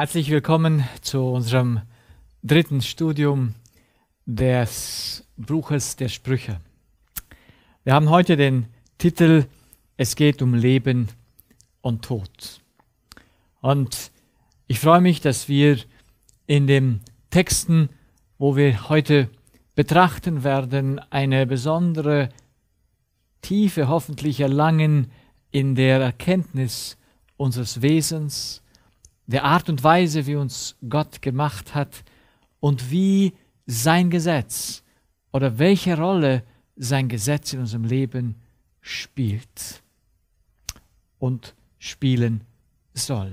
Herzlich willkommen zu unserem dritten Studium des Buches der Sprüche. Wir haben heute den Titel Es geht um Leben und Tod. Und ich freue mich, dass wir in den Texten, wo wir heute betrachten werden, eine besondere Tiefe hoffentlich erlangen in der Erkenntnis unseres Wesens, der Art und Weise, wie uns Gott gemacht hat und wie sein Gesetz oder welche Rolle sein Gesetz in unserem Leben spielt und spielen soll.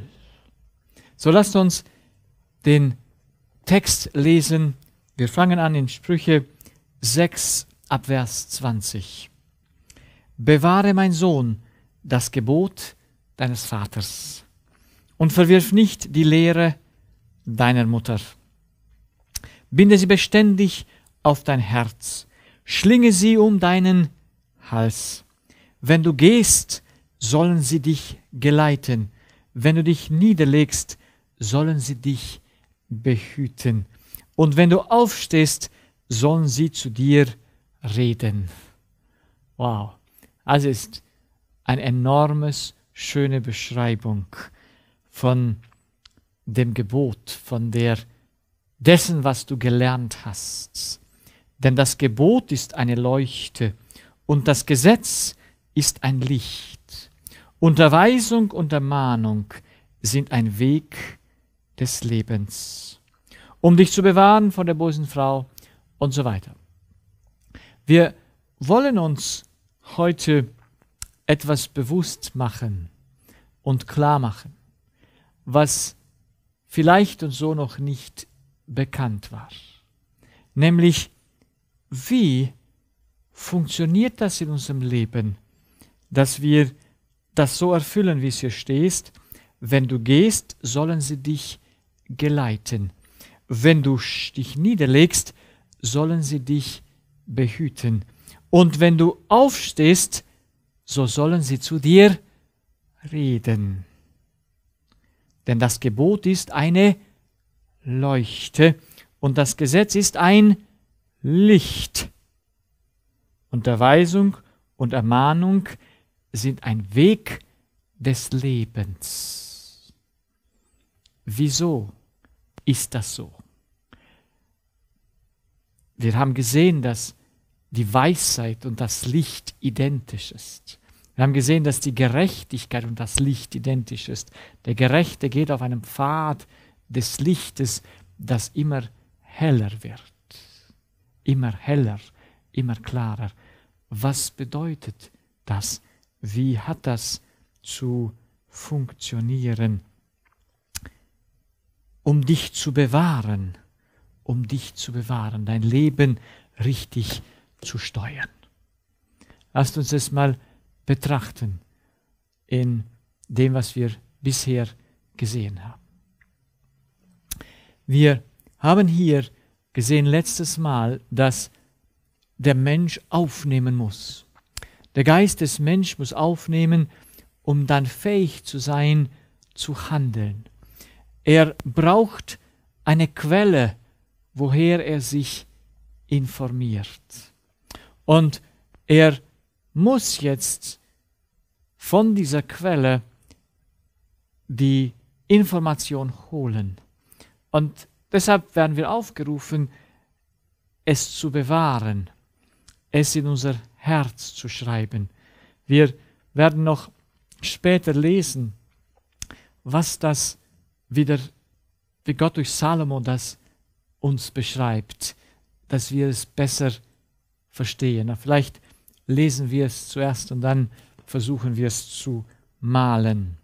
So lasst uns den Text lesen. Wir fangen an in Sprüche 6 ab Vers 20. Bewahre, mein Sohn, das Gebot deines Vaters und verwirf nicht die Lehre deiner Mutter. Binde sie beständig auf dein Herz, schlinge sie um deinen Hals. Wenn du gehst, sollen sie dich geleiten, wenn du dich niederlegst, sollen sie dich behüten, und wenn du aufstehst, sollen sie zu dir reden. Wow, also ist eine enormes, schöne Beschreibung von dem Gebot, von der dessen, was du gelernt hast. Denn das Gebot ist eine Leuchte und das Gesetz ist ein Licht. Unterweisung und Ermahnung sind ein Weg des Lebens, um dich zu bewahren von der bösen Frau und so weiter. Wir wollen uns heute etwas bewusst machen und klar machen was vielleicht und so noch nicht bekannt war. Nämlich, wie funktioniert das in unserem Leben, dass wir das so erfüllen, wie es hier steht, wenn du gehst, sollen sie dich geleiten. Wenn du dich niederlegst, sollen sie dich behüten. Und wenn du aufstehst, so sollen sie zu dir reden. Denn das Gebot ist eine Leuchte und das Gesetz ist ein Licht. Unterweisung und Ermahnung sind ein Weg des Lebens. Wieso ist das so? Wir haben gesehen, dass die Weisheit und das Licht identisch ist. Wir haben gesehen, dass die Gerechtigkeit und das Licht identisch ist. Der Gerechte geht auf einem Pfad des Lichtes, das immer heller wird. Immer heller, immer klarer. Was bedeutet das? Wie hat das zu funktionieren? Um dich zu bewahren, um dich zu bewahren, dein Leben richtig zu steuern. Lasst uns es mal betrachten in dem, was wir bisher gesehen haben. Wir haben hier gesehen letztes Mal, dass der Mensch aufnehmen muss. Der Geist des Menschen muss aufnehmen, um dann fähig zu sein, zu handeln. Er braucht eine Quelle, woher er sich informiert. Und er muss jetzt von dieser Quelle die Information holen. Und deshalb werden wir aufgerufen, es zu bewahren, es in unser Herz zu schreiben. Wir werden noch später lesen, was das wieder, wie Gott durch Salomo das uns beschreibt, dass wir es besser verstehen. Vielleicht lesen wir es zuerst und dann versuchen wir es zu malen.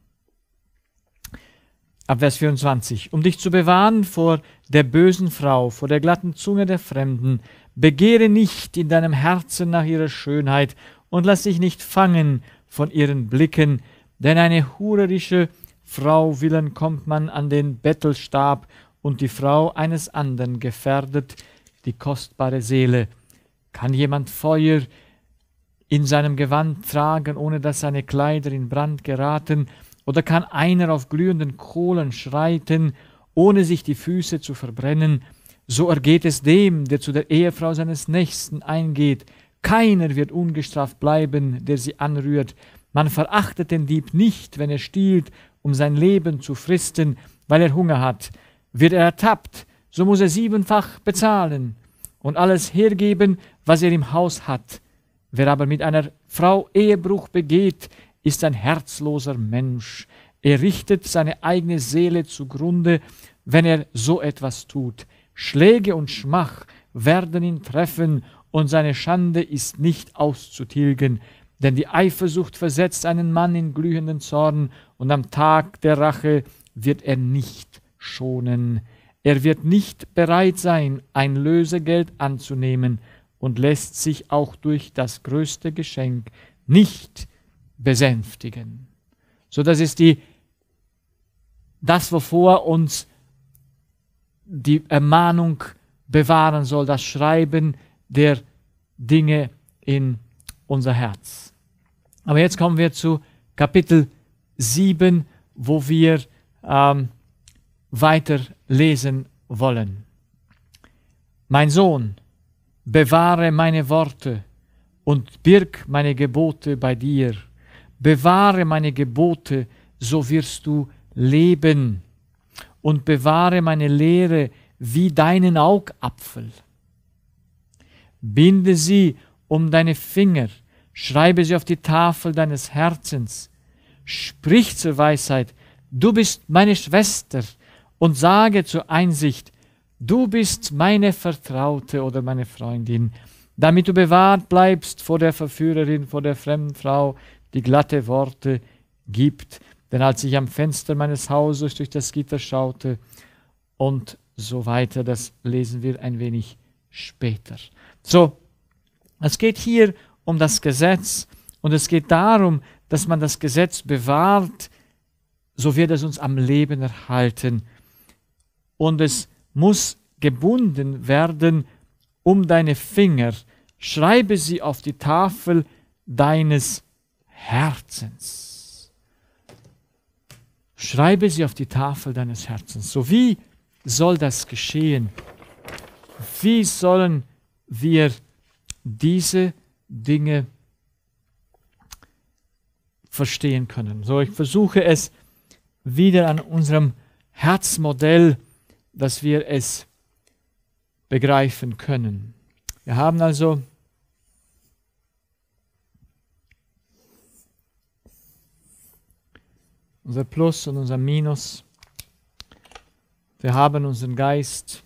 Ab Vers 24. Um dich zu bewahren vor der bösen Frau, vor der glatten Zunge der Fremden, begehre nicht in deinem Herzen nach ihrer Schönheit und lass dich nicht fangen von ihren Blicken, denn eine hurerische Frau willen kommt man an den Bettelstab und die Frau eines anderen gefährdet die kostbare Seele. Kann jemand Feuer in seinem Gewand tragen, ohne dass seine Kleider in Brand geraten, oder kann einer auf glühenden Kohlen schreiten, ohne sich die Füße zu verbrennen, so ergeht es dem, der zu der Ehefrau seines Nächsten eingeht. Keiner wird ungestraft bleiben, der sie anrührt. Man verachtet den Dieb nicht, wenn er stiehlt, um sein Leben zu fristen, weil er Hunger hat. Wird er ertappt, so muss er siebenfach bezahlen und alles hergeben, was er im Haus hat. Wer aber mit einer Frau Ehebruch begeht, ist ein herzloser Mensch. Er richtet seine eigene Seele zugrunde, wenn er so etwas tut. Schläge und Schmach werden ihn treffen, und seine Schande ist nicht auszutilgen. Denn die Eifersucht versetzt einen Mann in glühenden Zorn, und am Tag der Rache wird er nicht schonen. Er wird nicht bereit sein, ein Lösegeld anzunehmen, und lässt sich auch durch das größte Geschenk nicht besänftigen. So, das ist die, das, wovor uns die Ermahnung bewahren soll, das Schreiben der Dinge in unser Herz. Aber jetzt kommen wir zu Kapitel 7, wo wir ähm, weiter lesen wollen. Mein Sohn, Bewahre meine Worte und birg meine Gebote bei dir. Bewahre meine Gebote, so wirst du leben. Und bewahre meine Lehre wie deinen Augapfel. Binde sie um deine Finger, schreibe sie auf die Tafel deines Herzens. Sprich zur Weisheit, du bist meine Schwester, und sage zur Einsicht, Du bist meine Vertraute oder meine Freundin, damit du bewahrt bleibst vor der Verführerin, vor der fremden Frau, die glatte Worte gibt. Denn als ich am Fenster meines Hauses durch das Gitter schaute und so weiter, das lesen wir ein wenig später. So, es geht hier um das Gesetz und es geht darum, dass man das Gesetz bewahrt, so wird es uns am Leben erhalten und es muss gebunden werden um deine Finger, schreibe sie auf die Tafel deines Herzens. Schreibe sie auf die Tafel deines Herzens. So wie soll das geschehen? Wie sollen wir diese Dinge verstehen können? So, ich versuche es wieder an unserem Herzmodell zu dass wir es begreifen können. Wir haben also unser Plus und unser Minus. Wir haben unseren Geist.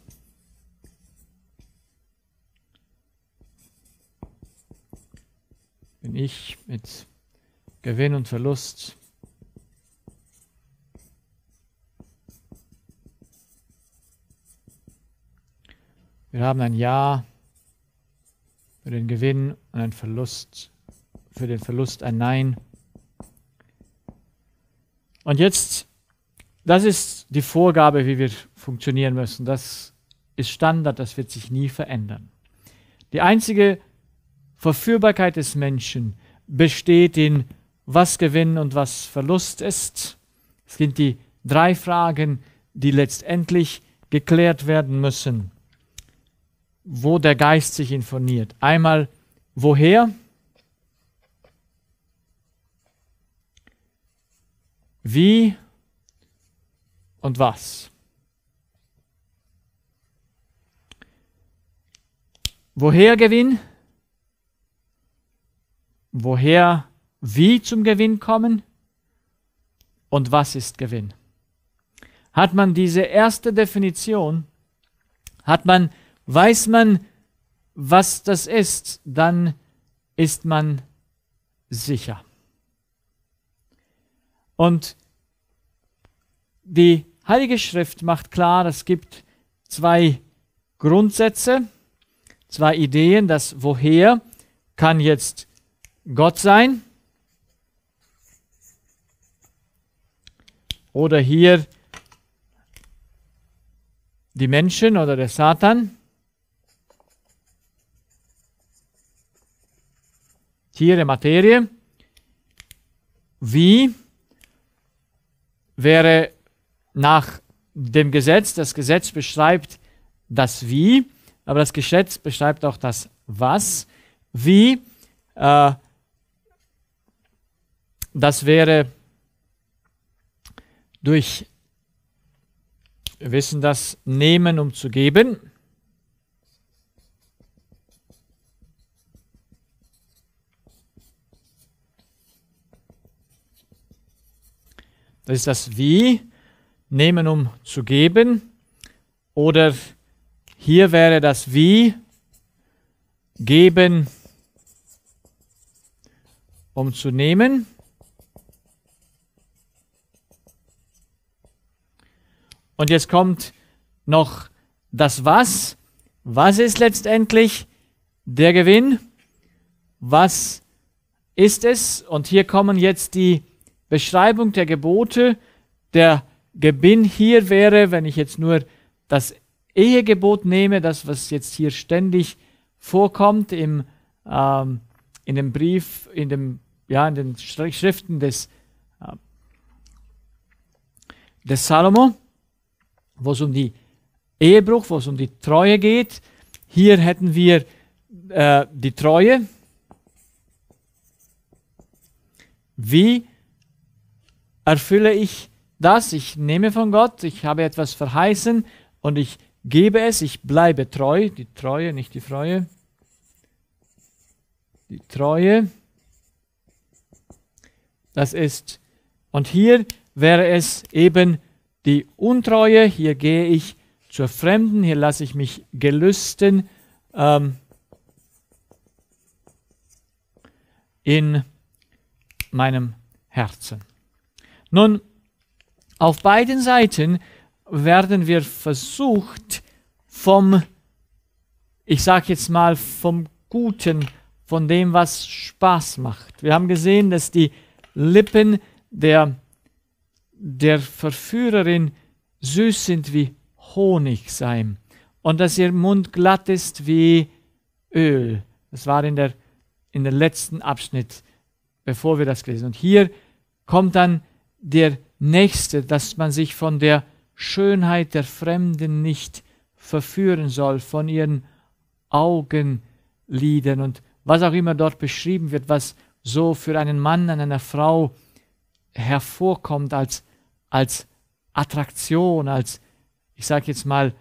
Bin ich mit Gewinn und Verlust Wir haben ein Ja für den Gewinn und ein Verlust, für den Verlust ein Nein. Und jetzt, das ist die Vorgabe, wie wir funktionieren müssen. Das ist Standard, das wird sich nie verändern. Die einzige Verführbarkeit des Menschen besteht in, was Gewinn und was Verlust ist. Es sind die drei Fragen, die letztendlich geklärt werden müssen wo der Geist sich informiert. Einmal, woher? Wie und was? Woher Gewinn? Woher wie zum Gewinn kommen? Und was ist Gewinn? Hat man diese erste Definition, hat man Weiß man, was das ist, dann ist man sicher. Und die Heilige Schrift macht klar, es gibt zwei Grundsätze, zwei Ideen, das Woher kann jetzt Gott sein oder hier die Menschen oder der Satan Tiere, Materie, wie wäre nach dem Gesetz, das Gesetz beschreibt das Wie, aber das Gesetz beschreibt auch das Was. Wie, äh, das wäre durch, wir wissen das, nehmen, um zu geben. Das ist das Wie, nehmen um zu geben. Oder hier wäre das Wie, geben um zu nehmen. Und jetzt kommt noch das Was. Was ist letztendlich der Gewinn? Was ist es? Und hier kommen jetzt die Beschreibung der Gebote, der Gewinn hier wäre, wenn ich jetzt nur das Ehegebot nehme, das, was jetzt hier ständig vorkommt im, ähm, in dem Brief, in, dem, ja, in den Schriften des, äh, des Salomo, wo es um die Ehebruch, wo es um die Treue geht. Hier hätten wir äh, die Treue, wie erfülle ich das, ich nehme von Gott, ich habe etwas verheißen und ich gebe es, ich bleibe treu, die Treue, nicht die Freue, die Treue, das ist, und hier wäre es eben die Untreue, hier gehe ich zur Fremden, hier lasse ich mich gelüsten, ähm, in meinem Herzen. Nun, auf beiden Seiten werden wir versucht, vom, ich sage jetzt mal, vom Guten, von dem, was Spaß macht. Wir haben gesehen, dass die Lippen der, der Verführerin süß sind wie Honig sein und dass ihr Mund glatt ist wie Öl. Das war in der, in der letzten Abschnitt, bevor wir das gelesen. haben. Und hier kommt dann der Nächste, dass man sich von der Schönheit der Fremden nicht verführen soll, von ihren Augenlidern und was auch immer dort beschrieben wird, was so für einen Mann an einer Frau hervorkommt als, als Attraktion, als, ich sage jetzt mal,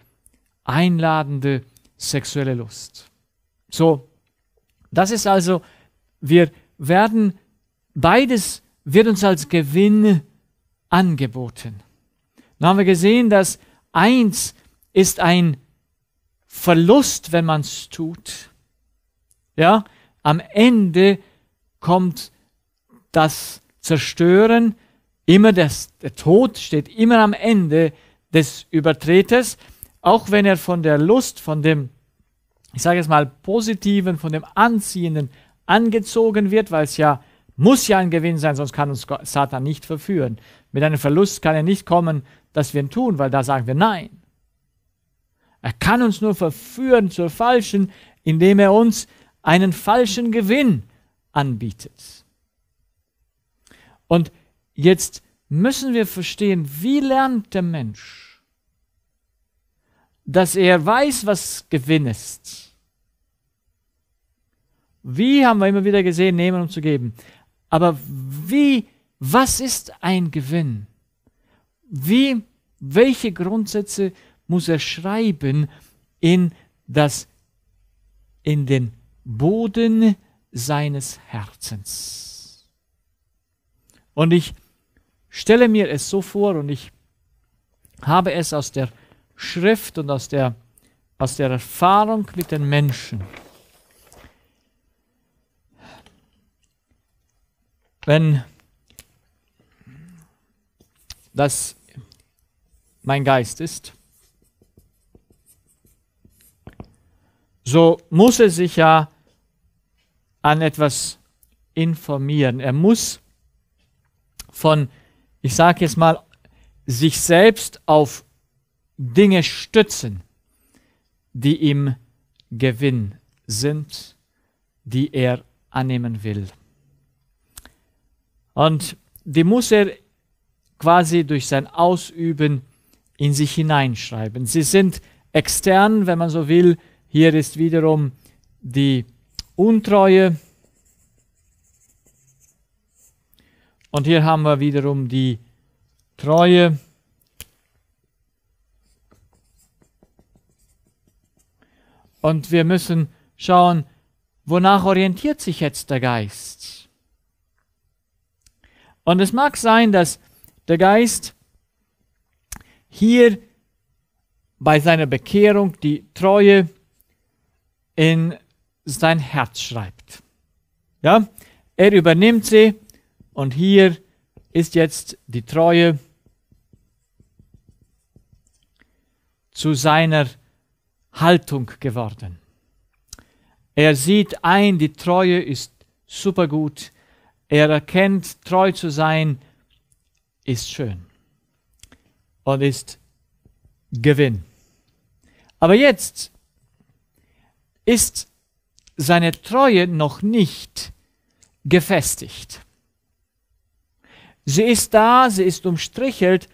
einladende sexuelle Lust. So, das ist also, wir werden beides wird uns als Gewinn angeboten. Dann haben wir gesehen, dass eins ist ein Verlust, wenn man es tut. Ja, am Ende kommt das Zerstören, immer das, der Tod steht immer am Ende des Übertreters, auch wenn er von der Lust, von dem, ich sage es mal, positiven, von dem Anziehenden angezogen wird, weil es ja muss ja ein Gewinn sein, sonst kann uns Satan nicht verführen. Mit einem Verlust kann er nicht kommen, dass wir ihn tun, weil da sagen wir nein. Er kann uns nur verführen zur falschen, indem er uns einen falschen Gewinn anbietet. Und jetzt müssen wir verstehen, wie lernt der Mensch, dass er weiß, was Gewinn ist. Wie haben wir immer wieder gesehen, nehmen um zu geben. Aber wie, was ist ein Gewinn? Wie, welche Grundsätze muss er schreiben in das, in den Boden seines Herzens? Und ich stelle mir es so vor und ich habe es aus der Schrift und aus der, aus der Erfahrung mit den Menschen. wenn das mein Geist ist, so muss er sich ja an etwas informieren. Er muss von, ich sage jetzt mal, sich selbst auf Dinge stützen, die ihm Gewinn sind, die er annehmen will. Und die muss er quasi durch sein Ausüben in sich hineinschreiben. Sie sind extern, wenn man so will. Hier ist wiederum die Untreue. Und hier haben wir wiederum die Treue. Und wir müssen schauen, wonach orientiert sich jetzt der Geist? Und es mag sein, dass der Geist hier bei seiner Bekehrung die Treue in sein Herz schreibt. Ja, er übernimmt sie und hier ist jetzt die Treue zu seiner Haltung geworden. Er sieht ein, die Treue ist supergut, er erkennt, treu zu sein, ist schön und ist Gewinn. Aber jetzt ist seine Treue noch nicht gefestigt. Sie ist da, sie ist umstrichelt,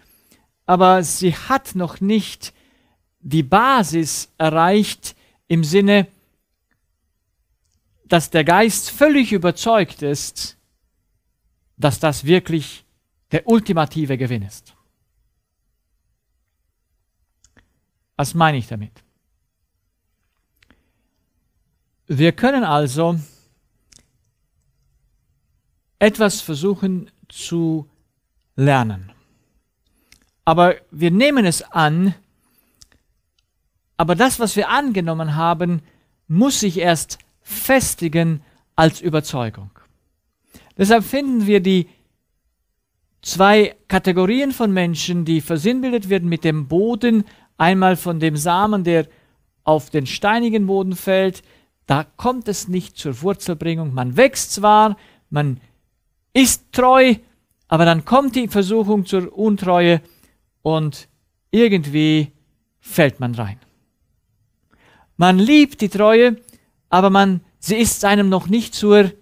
aber sie hat noch nicht die Basis erreicht im Sinne, dass der Geist völlig überzeugt ist, dass das wirklich der ultimative Gewinn ist. Was meine ich damit? Wir können also etwas versuchen zu lernen. Aber wir nehmen es an, aber das, was wir angenommen haben, muss sich erst festigen als Überzeugung. Deshalb finden wir die zwei Kategorien von Menschen, die versinnbildet werden mit dem Boden, einmal von dem Samen, der auf den steinigen Boden fällt, da kommt es nicht zur Wurzelbringung. Man wächst zwar, man ist treu, aber dann kommt die Versuchung zur Untreue und irgendwie fällt man rein. Man liebt die Treue, aber man, sie ist einem noch nicht zur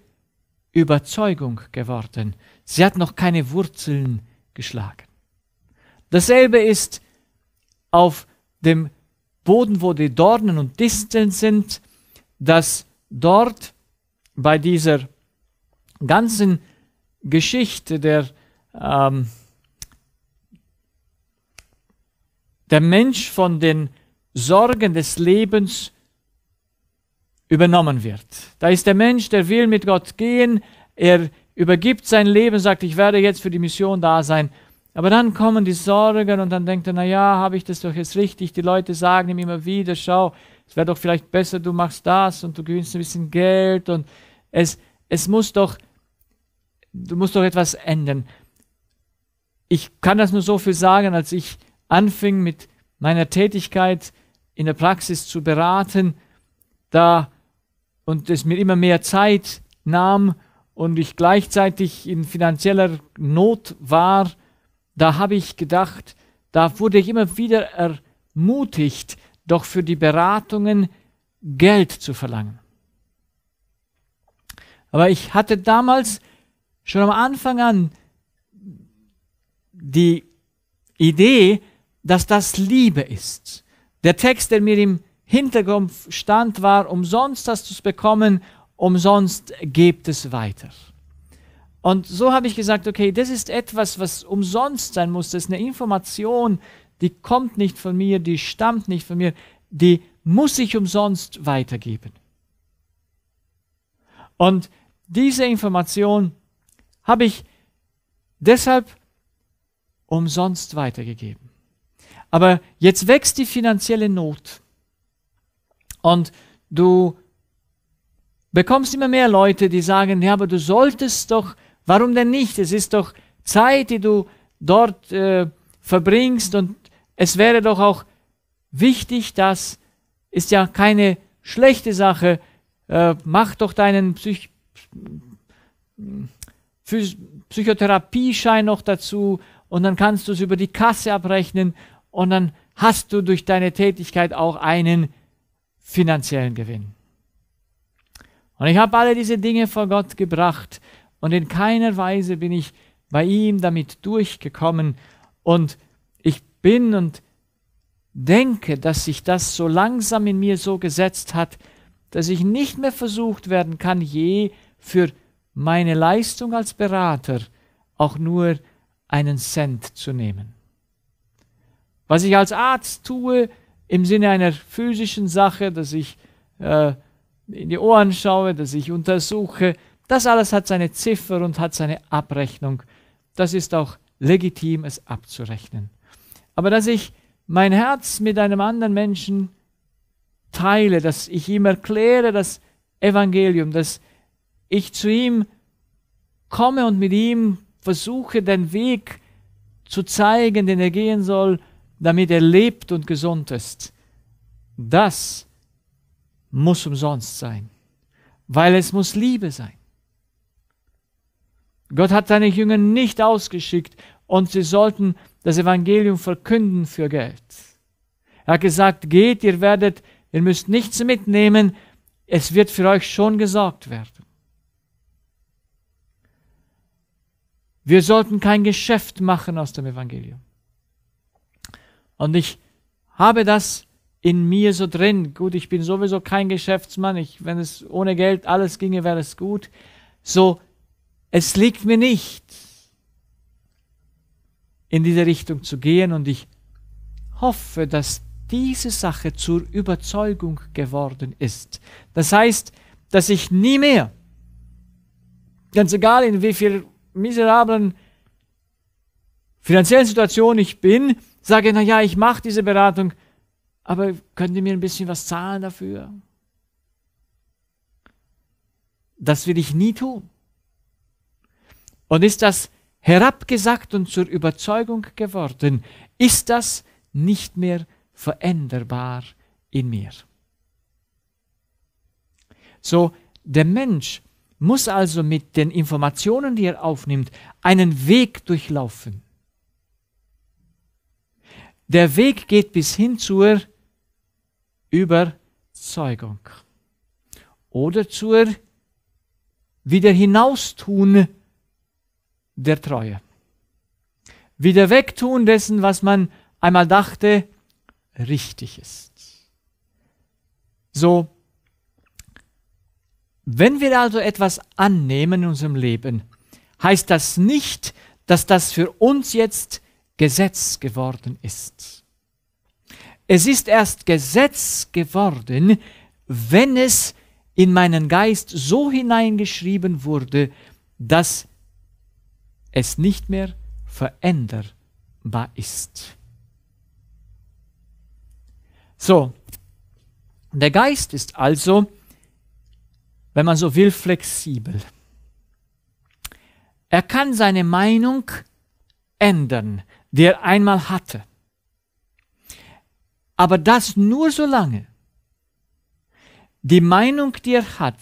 Überzeugung geworden. Sie hat noch keine Wurzeln geschlagen. Dasselbe ist auf dem Boden, wo die Dornen und Disteln sind, dass dort bei dieser ganzen Geschichte der, ähm, der Mensch von den Sorgen des Lebens übernommen wird. Da ist der Mensch, der will mit Gott gehen, er übergibt sein Leben, sagt, ich werde jetzt für die Mission da sein. Aber dann kommen die Sorgen und dann denkt er, na ja, habe ich das doch jetzt richtig? Die Leute sagen ihm immer wieder, schau, es wäre doch vielleicht besser, du machst das und du gewinnst ein bisschen Geld und es, es muss doch, du musst doch etwas ändern. Ich kann das nur so viel sagen, als ich anfing mit meiner Tätigkeit in der Praxis zu beraten, da und es mir immer mehr Zeit nahm und ich gleichzeitig in finanzieller Not war, da habe ich gedacht, da wurde ich immer wieder ermutigt, doch für die Beratungen Geld zu verlangen. Aber ich hatte damals schon am Anfang an die Idee, dass das Liebe ist. Der Text, der mir im Hintergrundstand war, umsonst hast du es bekommen, umsonst gebt es weiter. Und so habe ich gesagt, okay, das ist etwas, was umsonst sein muss. Das ist eine Information, die kommt nicht von mir, die stammt nicht von mir, die muss ich umsonst weitergeben. Und diese Information habe ich deshalb umsonst weitergegeben. Aber jetzt wächst die finanzielle Not. Und du bekommst immer mehr Leute, die sagen, ja, aber du solltest doch, warum denn nicht? Es ist doch Zeit, die du dort äh, verbringst und es wäre doch auch wichtig, das ist ja keine schlechte Sache, äh, mach doch deinen Psych Psychotherapieschein noch dazu und dann kannst du es über die Kasse abrechnen und dann hast du durch deine Tätigkeit auch einen finanziellen Gewinn. Und ich habe alle diese Dinge vor Gott gebracht und in keiner Weise bin ich bei ihm damit durchgekommen und ich bin und denke, dass sich das so langsam in mir so gesetzt hat, dass ich nicht mehr versucht werden kann, je für meine Leistung als Berater auch nur einen Cent zu nehmen. Was ich als Arzt tue, im Sinne einer physischen Sache, dass ich äh, in die Ohren schaue, dass ich untersuche. Das alles hat seine Ziffer und hat seine Abrechnung. Das ist auch legitim, es abzurechnen. Aber dass ich mein Herz mit einem anderen Menschen teile, dass ich ihm erkläre das Evangelium, dass ich zu ihm komme und mit ihm versuche, den Weg zu zeigen, den er gehen soll, damit er lebt und gesund ist, das muss umsonst sein, weil es muss Liebe sein. Gott hat seine Jünger nicht ausgeschickt und sie sollten das Evangelium verkünden für Geld. Er hat gesagt, geht, ihr werdet, ihr müsst nichts mitnehmen, es wird für euch schon gesorgt werden. Wir sollten kein Geschäft machen aus dem Evangelium. Und ich habe das in mir so drin. Gut, ich bin sowieso kein Geschäftsmann. Ich, wenn es ohne Geld alles ginge, wäre es gut. So, es liegt mir nicht, in diese Richtung zu gehen. Und ich hoffe, dass diese Sache zur Überzeugung geworden ist. Das heißt, dass ich nie mehr, ganz egal in wie viel miserablen finanziellen Situation ich bin, sage, naja, ich mache diese Beratung, aber könnt ihr mir ein bisschen was zahlen dafür? Das will ich nie tun. Und ist das herabgesagt und zur Überzeugung geworden, ist das nicht mehr veränderbar in mir. So, der Mensch muss also mit den Informationen, die er aufnimmt, einen Weg durchlaufen. Der Weg geht bis hin zur Überzeugung oder zur Wiederhinaustun der Treue. Wieder wegtun dessen, was man einmal dachte, richtig ist. So, wenn wir also etwas annehmen in unserem Leben, heißt das nicht, dass das für uns jetzt Gesetz geworden ist. Es ist erst Gesetz geworden, wenn es in meinen Geist so hineingeschrieben wurde, dass es nicht mehr veränderbar ist. So, der Geist ist also, wenn man so will, flexibel. Er kann seine Meinung ändern die er einmal hatte. Aber das nur solange die Meinung, die er hat,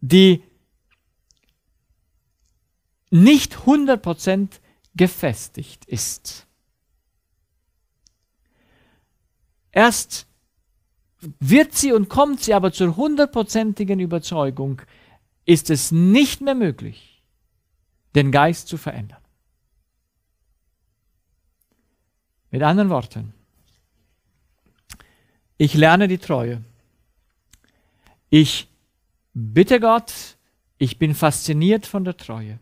die nicht 100% gefestigt ist. Erst wird sie und kommt sie aber zur hundertprozentigen Überzeugung, ist es nicht mehr möglich, den Geist zu verändern. Mit anderen Worten, ich lerne die Treue. Ich bitte Gott, ich bin fasziniert von der Treue.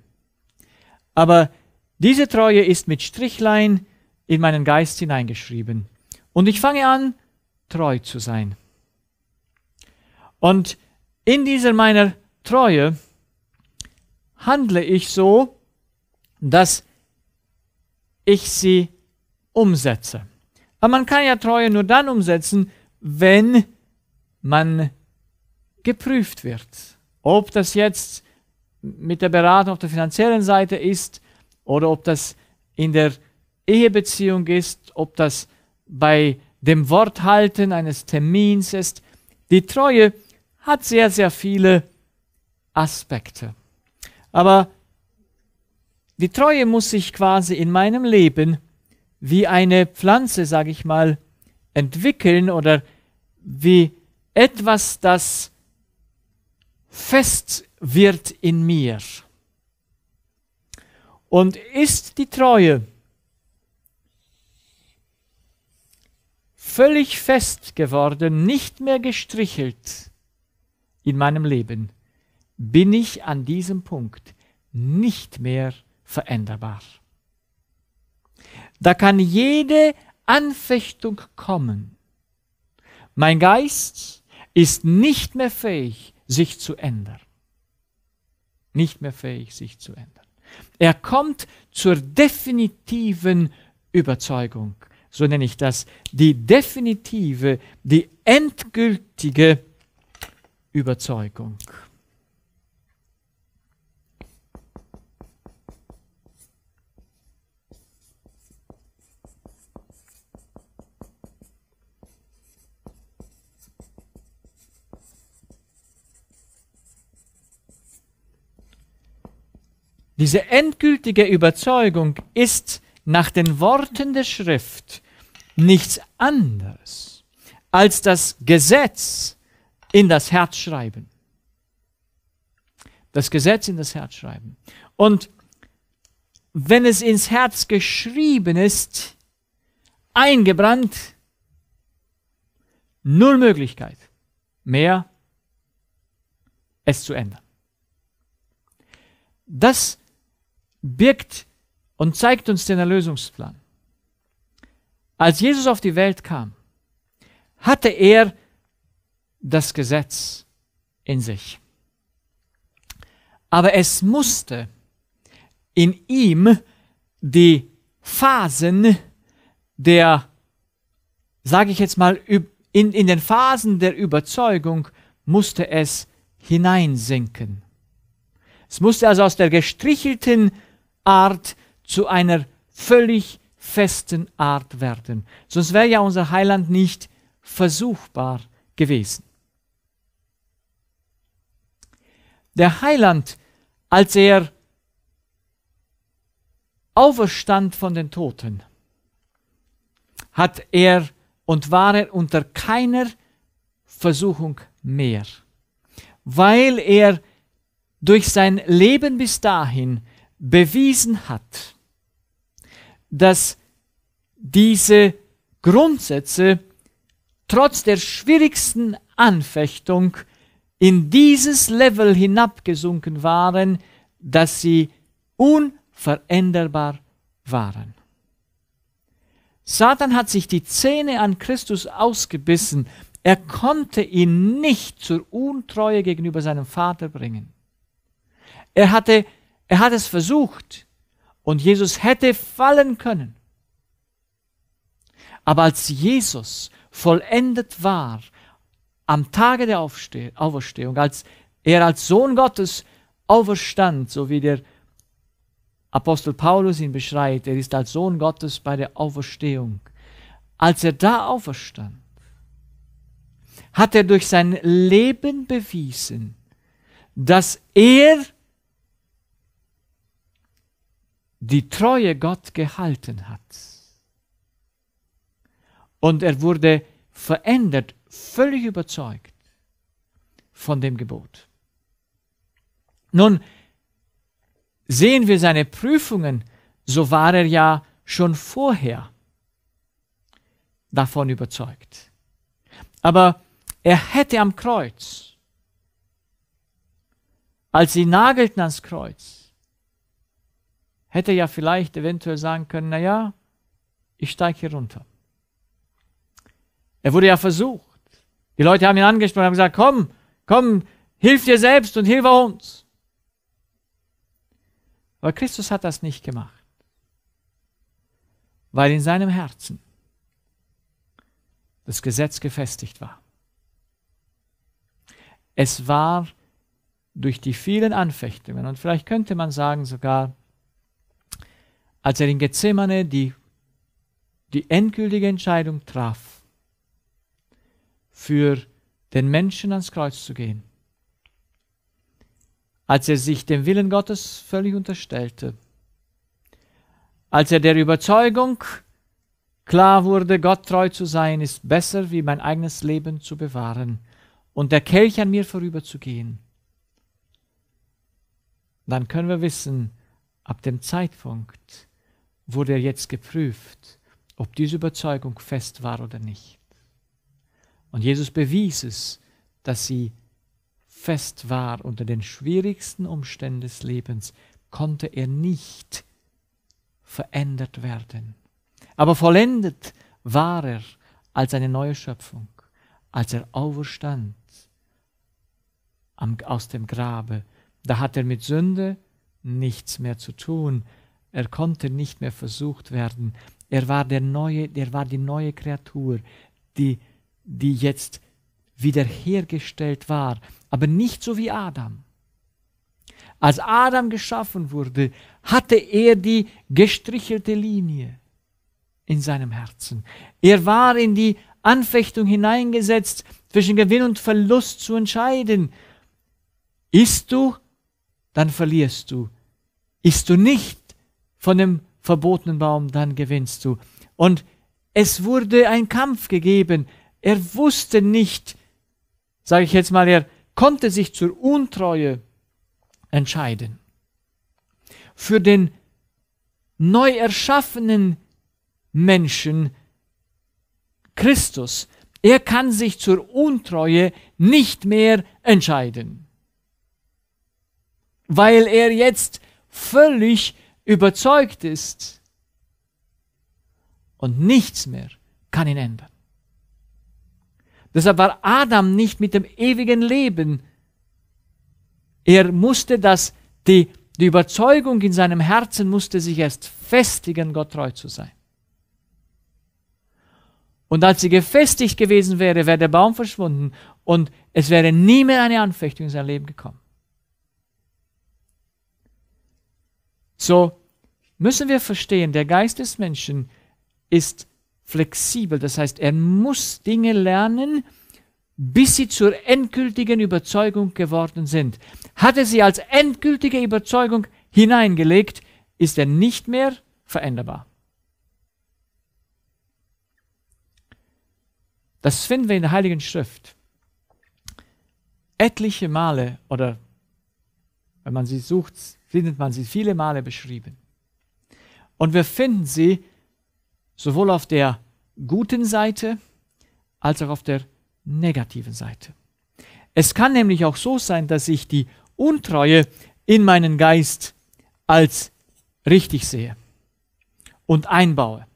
Aber diese Treue ist mit Strichlein in meinen Geist hineingeschrieben. Und ich fange an, treu zu sein. Und in dieser meiner Treue handle ich so, dass ich sie umsetze. Aber man kann ja Treue nur dann umsetzen, wenn man geprüft wird. Ob das jetzt mit der Beratung auf der finanziellen Seite ist oder ob das in der Ehebeziehung ist, ob das bei dem Worthalten eines Termins ist. Die Treue hat sehr, sehr viele Aspekte. Aber die Treue muss sich quasi in meinem Leben wie eine Pflanze, sage ich mal, entwickeln oder wie etwas, das fest wird in mir. Und ist die Treue völlig fest geworden, nicht mehr gestrichelt in meinem Leben, bin ich an diesem Punkt nicht mehr veränderbar. Da kann jede Anfechtung kommen. Mein Geist ist nicht mehr fähig, sich zu ändern. Nicht mehr fähig, sich zu ändern. Er kommt zur definitiven Überzeugung, so nenne ich das, die definitive, die endgültige Überzeugung. Diese endgültige Überzeugung ist nach den Worten der Schrift nichts anderes als das Gesetz in das Herz schreiben. Das Gesetz in das Herz schreiben. Und wenn es ins Herz geschrieben ist, eingebrannt, null Möglichkeit mehr, es zu ändern. Das birgt und zeigt uns den Erlösungsplan. Als Jesus auf die Welt kam, hatte er das Gesetz in sich. Aber es musste in ihm die Phasen der, sage ich jetzt mal, in, in den Phasen der Überzeugung musste es hineinsinken. Es musste also aus der gestrichelten Art zu einer völlig festen Art werden. Sonst wäre ja unser Heiland nicht versuchbar gewesen. Der Heiland, als er auferstand von den Toten, hat er und war er unter keiner Versuchung mehr, weil er durch sein Leben bis dahin bewiesen hat, dass diese Grundsätze trotz der schwierigsten Anfechtung in dieses Level hinabgesunken waren, dass sie unveränderbar waren. Satan hat sich die Zähne an Christus ausgebissen, er konnte ihn nicht zur Untreue gegenüber seinem Vater bringen. Er hatte er hat es versucht und Jesus hätte fallen können. Aber als Jesus vollendet war am Tage der Aufsteh Auferstehung, als er als Sohn Gottes auferstand, so wie der Apostel Paulus ihn beschreibt, er ist als Sohn Gottes bei der Auferstehung. Als er da auferstand, hat er durch sein Leben bewiesen, dass er die Treue Gott gehalten hat. Und er wurde verändert, völlig überzeugt von dem Gebot. Nun sehen wir seine Prüfungen, so war er ja schon vorher davon überzeugt. Aber er hätte am Kreuz, als sie nagelten ans Kreuz, hätte ja vielleicht eventuell sagen können, naja, ich steige hier runter. Er wurde ja versucht. Die Leute haben ihn angesprochen, haben gesagt, komm, komm, hilf dir selbst und hilf uns. Aber Christus hat das nicht gemacht, weil in seinem Herzen das Gesetz gefestigt war. Es war durch die vielen Anfechtungen und vielleicht könnte man sagen sogar als er in Gethsemane die, die endgültige Entscheidung traf, für den Menschen ans Kreuz zu gehen, als er sich dem Willen Gottes völlig unterstellte, als er der Überzeugung klar wurde, Gott treu zu sein, ist besser, wie mein eigenes Leben zu bewahren und der Kelch an mir vorüberzugehen. Dann können wir wissen, ab dem Zeitpunkt, wurde er jetzt geprüft, ob diese Überzeugung fest war oder nicht. Und Jesus bewies es, dass sie fest war unter den schwierigsten Umständen des Lebens, konnte er nicht verändert werden. Aber vollendet war er als eine neue Schöpfung, als er auferstand aus dem Grabe. Da hat er mit Sünde nichts mehr zu tun, er konnte nicht mehr versucht werden. Er war der neue, der war die neue Kreatur, die, die jetzt wiederhergestellt war, aber nicht so wie Adam. Als Adam geschaffen wurde, hatte er die gestrichelte Linie in seinem Herzen. Er war in die Anfechtung hineingesetzt, zwischen Gewinn und Verlust zu entscheiden. Isst du, dann verlierst du. Isst du nicht, von dem verbotenen Baum, dann gewinnst du. Und es wurde ein Kampf gegeben. Er wusste nicht, sage ich jetzt mal, er konnte sich zur Untreue entscheiden. Für den neu erschaffenen Menschen Christus, er kann sich zur Untreue nicht mehr entscheiden, weil er jetzt völlig überzeugt ist und nichts mehr kann ihn ändern. Deshalb war Adam nicht mit dem ewigen Leben. Er musste das, die, die Überzeugung in seinem Herzen musste sich erst festigen, Gott treu zu sein. Und als sie gefestigt gewesen wäre, wäre der Baum verschwunden und es wäre nie mehr eine Anfechtung in sein Leben gekommen. So müssen wir verstehen, der Geist des Menschen ist flexibel. Das heißt, er muss Dinge lernen, bis sie zur endgültigen Überzeugung geworden sind. Hat er sie als endgültige Überzeugung hineingelegt, ist er nicht mehr veränderbar. Das finden wir in der Heiligen Schrift. Etliche Male oder wenn man sie sucht, findet man sie viele Male beschrieben. Und wir finden sie sowohl auf der guten Seite als auch auf der negativen Seite. Es kann nämlich auch so sein, dass ich die Untreue in meinen Geist als richtig sehe und einbaue.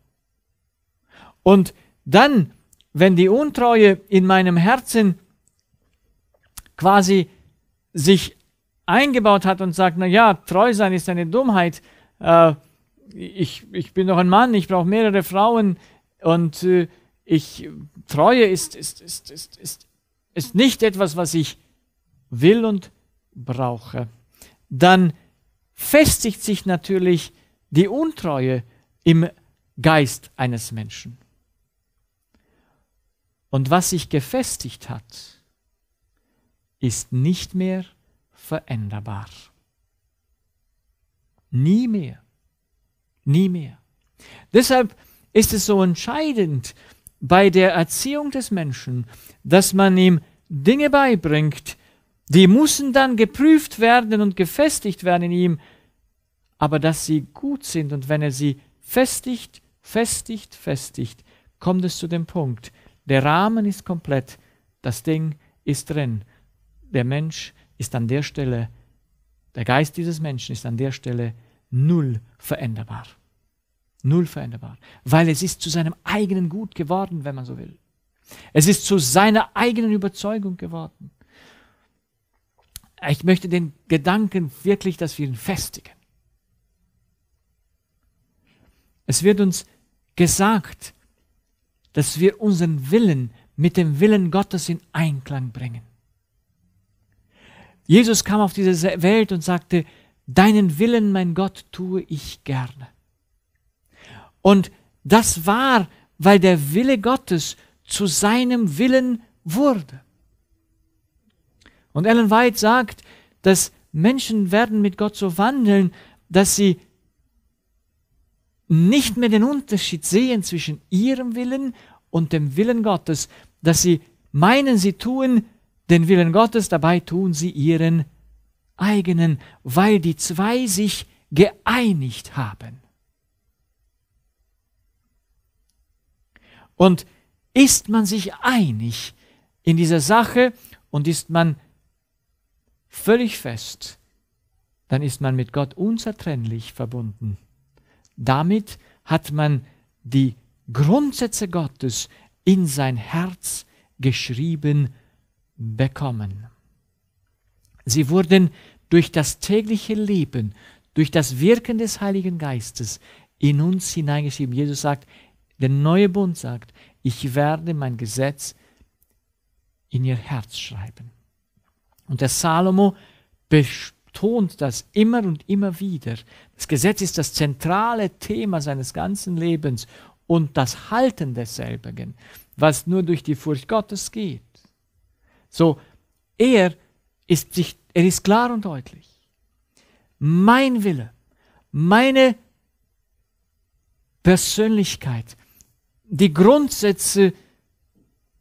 Und dann, wenn die Untreue in meinem Herzen quasi sich eingebaut hat und sagt, na ja, treu sein ist eine Dummheit, äh, ich, ich bin doch ein Mann, ich brauche mehrere Frauen und äh, ich Treue ist, ist, ist, ist, ist, ist nicht etwas, was ich will und brauche. Dann festigt sich natürlich die Untreue im Geist eines Menschen. Und was sich gefestigt hat, ist nicht mehr veränderbar. Nie mehr. Nie mehr. Deshalb ist es so entscheidend bei der Erziehung des Menschen, dass man ihm Dinge beibringt, die müssen dann geprüft werden und gefestigt werden in ihm, aber dass sie gut sind und wenn er sie festigt, festigt, festigt, kommt es zu dem Punkt, der Rahmen ist komplett, das Ding ist drin, der Mensch ist an der Stelle, der Geist dieses Menschen ist an der Stelle null veränderbar. Null veränderbar. Weil es ist zu seinem eigenen Gut geworden, wenn man so will. Es ist zu seiner eigenen Überzeugung geworden. Ich möchte den Gedanken wirklich, dass wir ihn festigen. Es wird uns gesagt, dass wir unseren Willen mit dem Willen Gottes in Einklang bringen. Jesus kam auf diese Welt und sagte, Deinen Willen, mein Gott, tue ich gerne. Und das war, weil der Wille Gottes zu seinem Willen wurde. Und Ellen White sagt, dass Menschen werden mit Gott so wandeln, dass sie nicht mehr den Unterschied sehen zwischen ihrem Willen und dem Willen Gottes, dass sie meinen, sie tun den Willen Gottes, dabei tun sie ihren Willen eigenen, weil die zwei sich geeinigt haben. Und ist man sich einig in dieser Sache und ist man völlig fest, dann ist man mit Gott unzertrennlich verbunden. Damit hat man die Grundsätze Gottes in sein Herz geschrieben bekommen. Sie wurden durch das tägliche Leben, durch das Wirken des Heiligen Geistes in uns hineingeschrieben. Jesus sagt, der neue Bund sagt, ich werde mein Gesetz in ihr Herz schreiben. Und der Salomo betont das immer und immer wieder. Das Gesetz ist das zentrale Thema seines ganzen Lebens und das Halten desselben, was nur durch die Furcht Gottes geht. So, er ist sich, er ist klar und deutlich. Mein Wille, meine Persönlichkeit, die Grundsätze,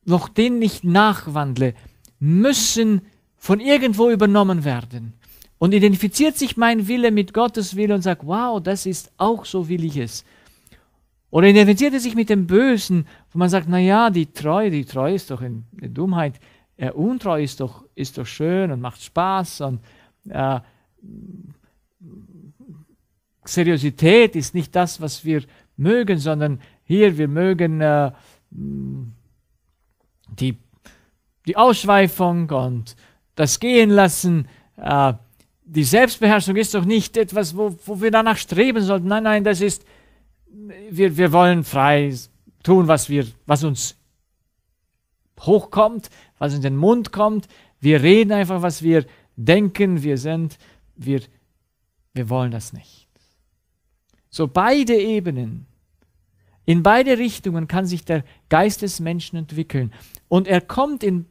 noch denen ich nachwandle, müssen von irgendwo übernommen werden. Und identifiziert sich mein Wille mit Gottes Wille und sagt, wow, das ist auch so will ich es. Oder identifiziert er sich mit dem Bösen, wo man sagt, na ja, die Treue, die Treue ist doch eine Dummheit äh, untreu ist doch, ist doch schön und macht Spaß und äh, Seriosität ist nicht das, was wir mögen, sondern hier, wir mögen äh, die, die Ausschweifung und das Gehen lassen. Äh, die Selbstbeherrschung ist doch nicht etwas, wo, wo wir danach streben sollten. Nein, nein, das ist, wir, wir wollen frei tun, was, wir, was uns hochkommt, was in den Mund kommt. Wir reden einfach, was wir denken, wir sind, wir, wir wollen das nicht. So beide Ebenen, in beide Richtungen kann sich der Geist des Menschen entwickeln. Und er kommt in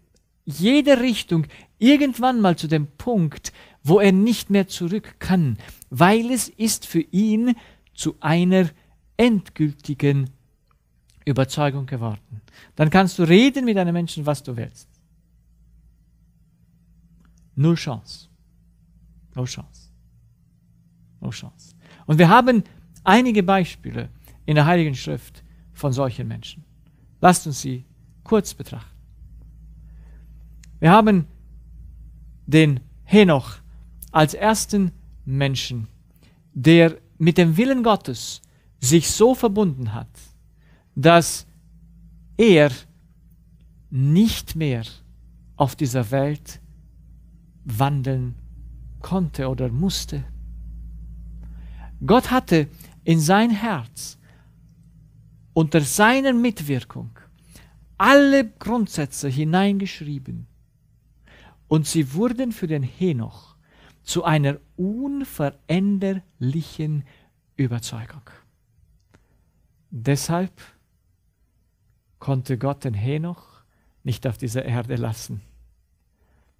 jede Richtung irgendwann mal zu dem Punkt, wo er nicht mehr zurück kann, weil es ist für ihn zu einer endgültigen Überzeugung geworden. Dann kannst du reden mit einem Menschen, was du willst. Null Chance. No Chance. No Chance. Und wir haben einige Beispiele in der Heiligen Schrift von solchen Menschen. Lasst uns sie kurz betrachten. Wir haben den Henoch als ersten Menschen, der mit dem Willen Gottes sich so verbunden hat, dass er nicht mehr auf dieser Welt wandeln konnte oder musste. Gott hatte in sein Herz unter seiner Mitwirkung alle Grundsätze hineingeschrieben und sie wurden für den Henoch zu einer unveränderlichen Überzeugung. Deshalb konnte Gott den Henoch nicht auf dieser Erde lassen.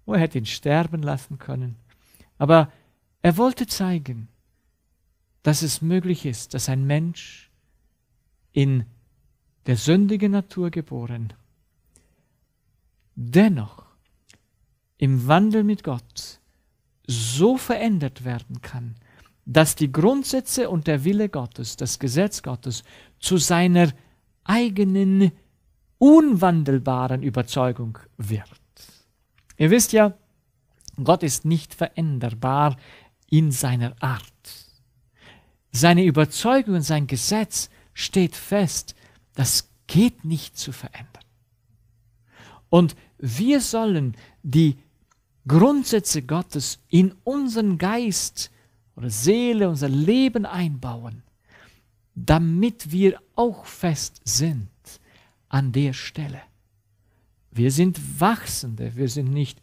Oh, er hätte ihn sterben lassen können. Aber er wollte zeigen, dass es möglich ist, dass ein Mensch in der sündigen Natur geboren, dennoch im Wandel mit Gott so verändert werden kann, dass die Grundsätze und der Wille Gottes, das Gesetz Gottes zu seiner eigenen unwandelbaren Überzeugung wird. Ihr wisst ja, Gott ist nicht veränderbar in seiner Art. Seine Überzeugung und sein Gesetz steht fest, das geht nicht zu verändern. Und wir sollen die Grundsätze Gottes in unseren Geist oder Seele, unser Leben einbauen, damit wir auch fest sind an der Stelle. Wir sind Wachsende, wir sind nicht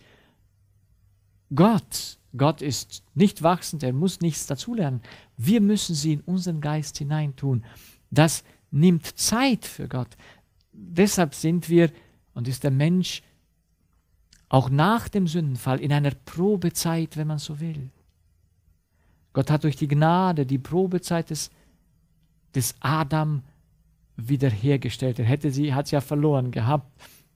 Gott. Gott ist nicht wachsend, er muss nichts dazulernen. Wir müssen sie in unseren Geist hineintun. Das nimmt Zeit für Gott. Deshalb sind wir und ist der Mensch auch nach dem Sündenfall in einer Probezeit, wenn man so will. Gott hat durch die Gnade die Probezeit des, des Adam wiederhergestellt. Er hätte sie, hat sie ja verloren gehabt.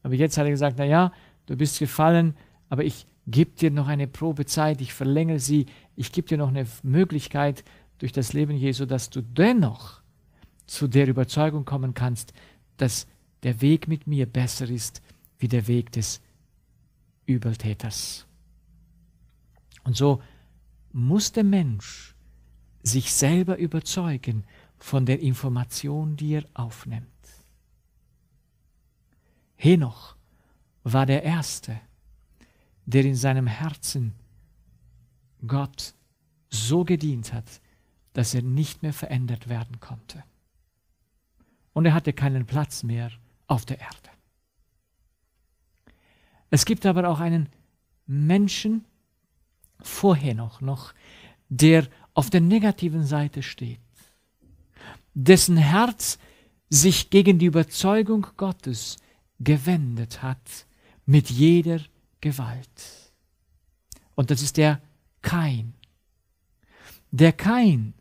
Aber jetzt hat er gesagt, na ja, du bist gefallen, aber ich gebe dir noch eine Probezeit, ich verlängere sie, ich gebe dir noch eine Möglichkeit durch das Leben Jesu, dass du dennoch zu der Überzeugung kommen kannst, dass der Weg mit mir besser ist wie der Weg des Übeltäters. Und so muss der Mensch sich selber überzeugen von der Information, die er aufnimmt. Henoch war der Erste, der in seinem Herzen Gott so gedient hat, dass er nicht mehr verändert werden konnte. Und er hatte keinen Platz mehr auf der Erde. Es gibt aber auch einen Menschen vorher noch, noch der auf der negativen Seite steht, dessen Herz sich gegen die Überzeugung Gottes gewendet hat mit jeder Gewalt. Und das ist der Kain. Der Kain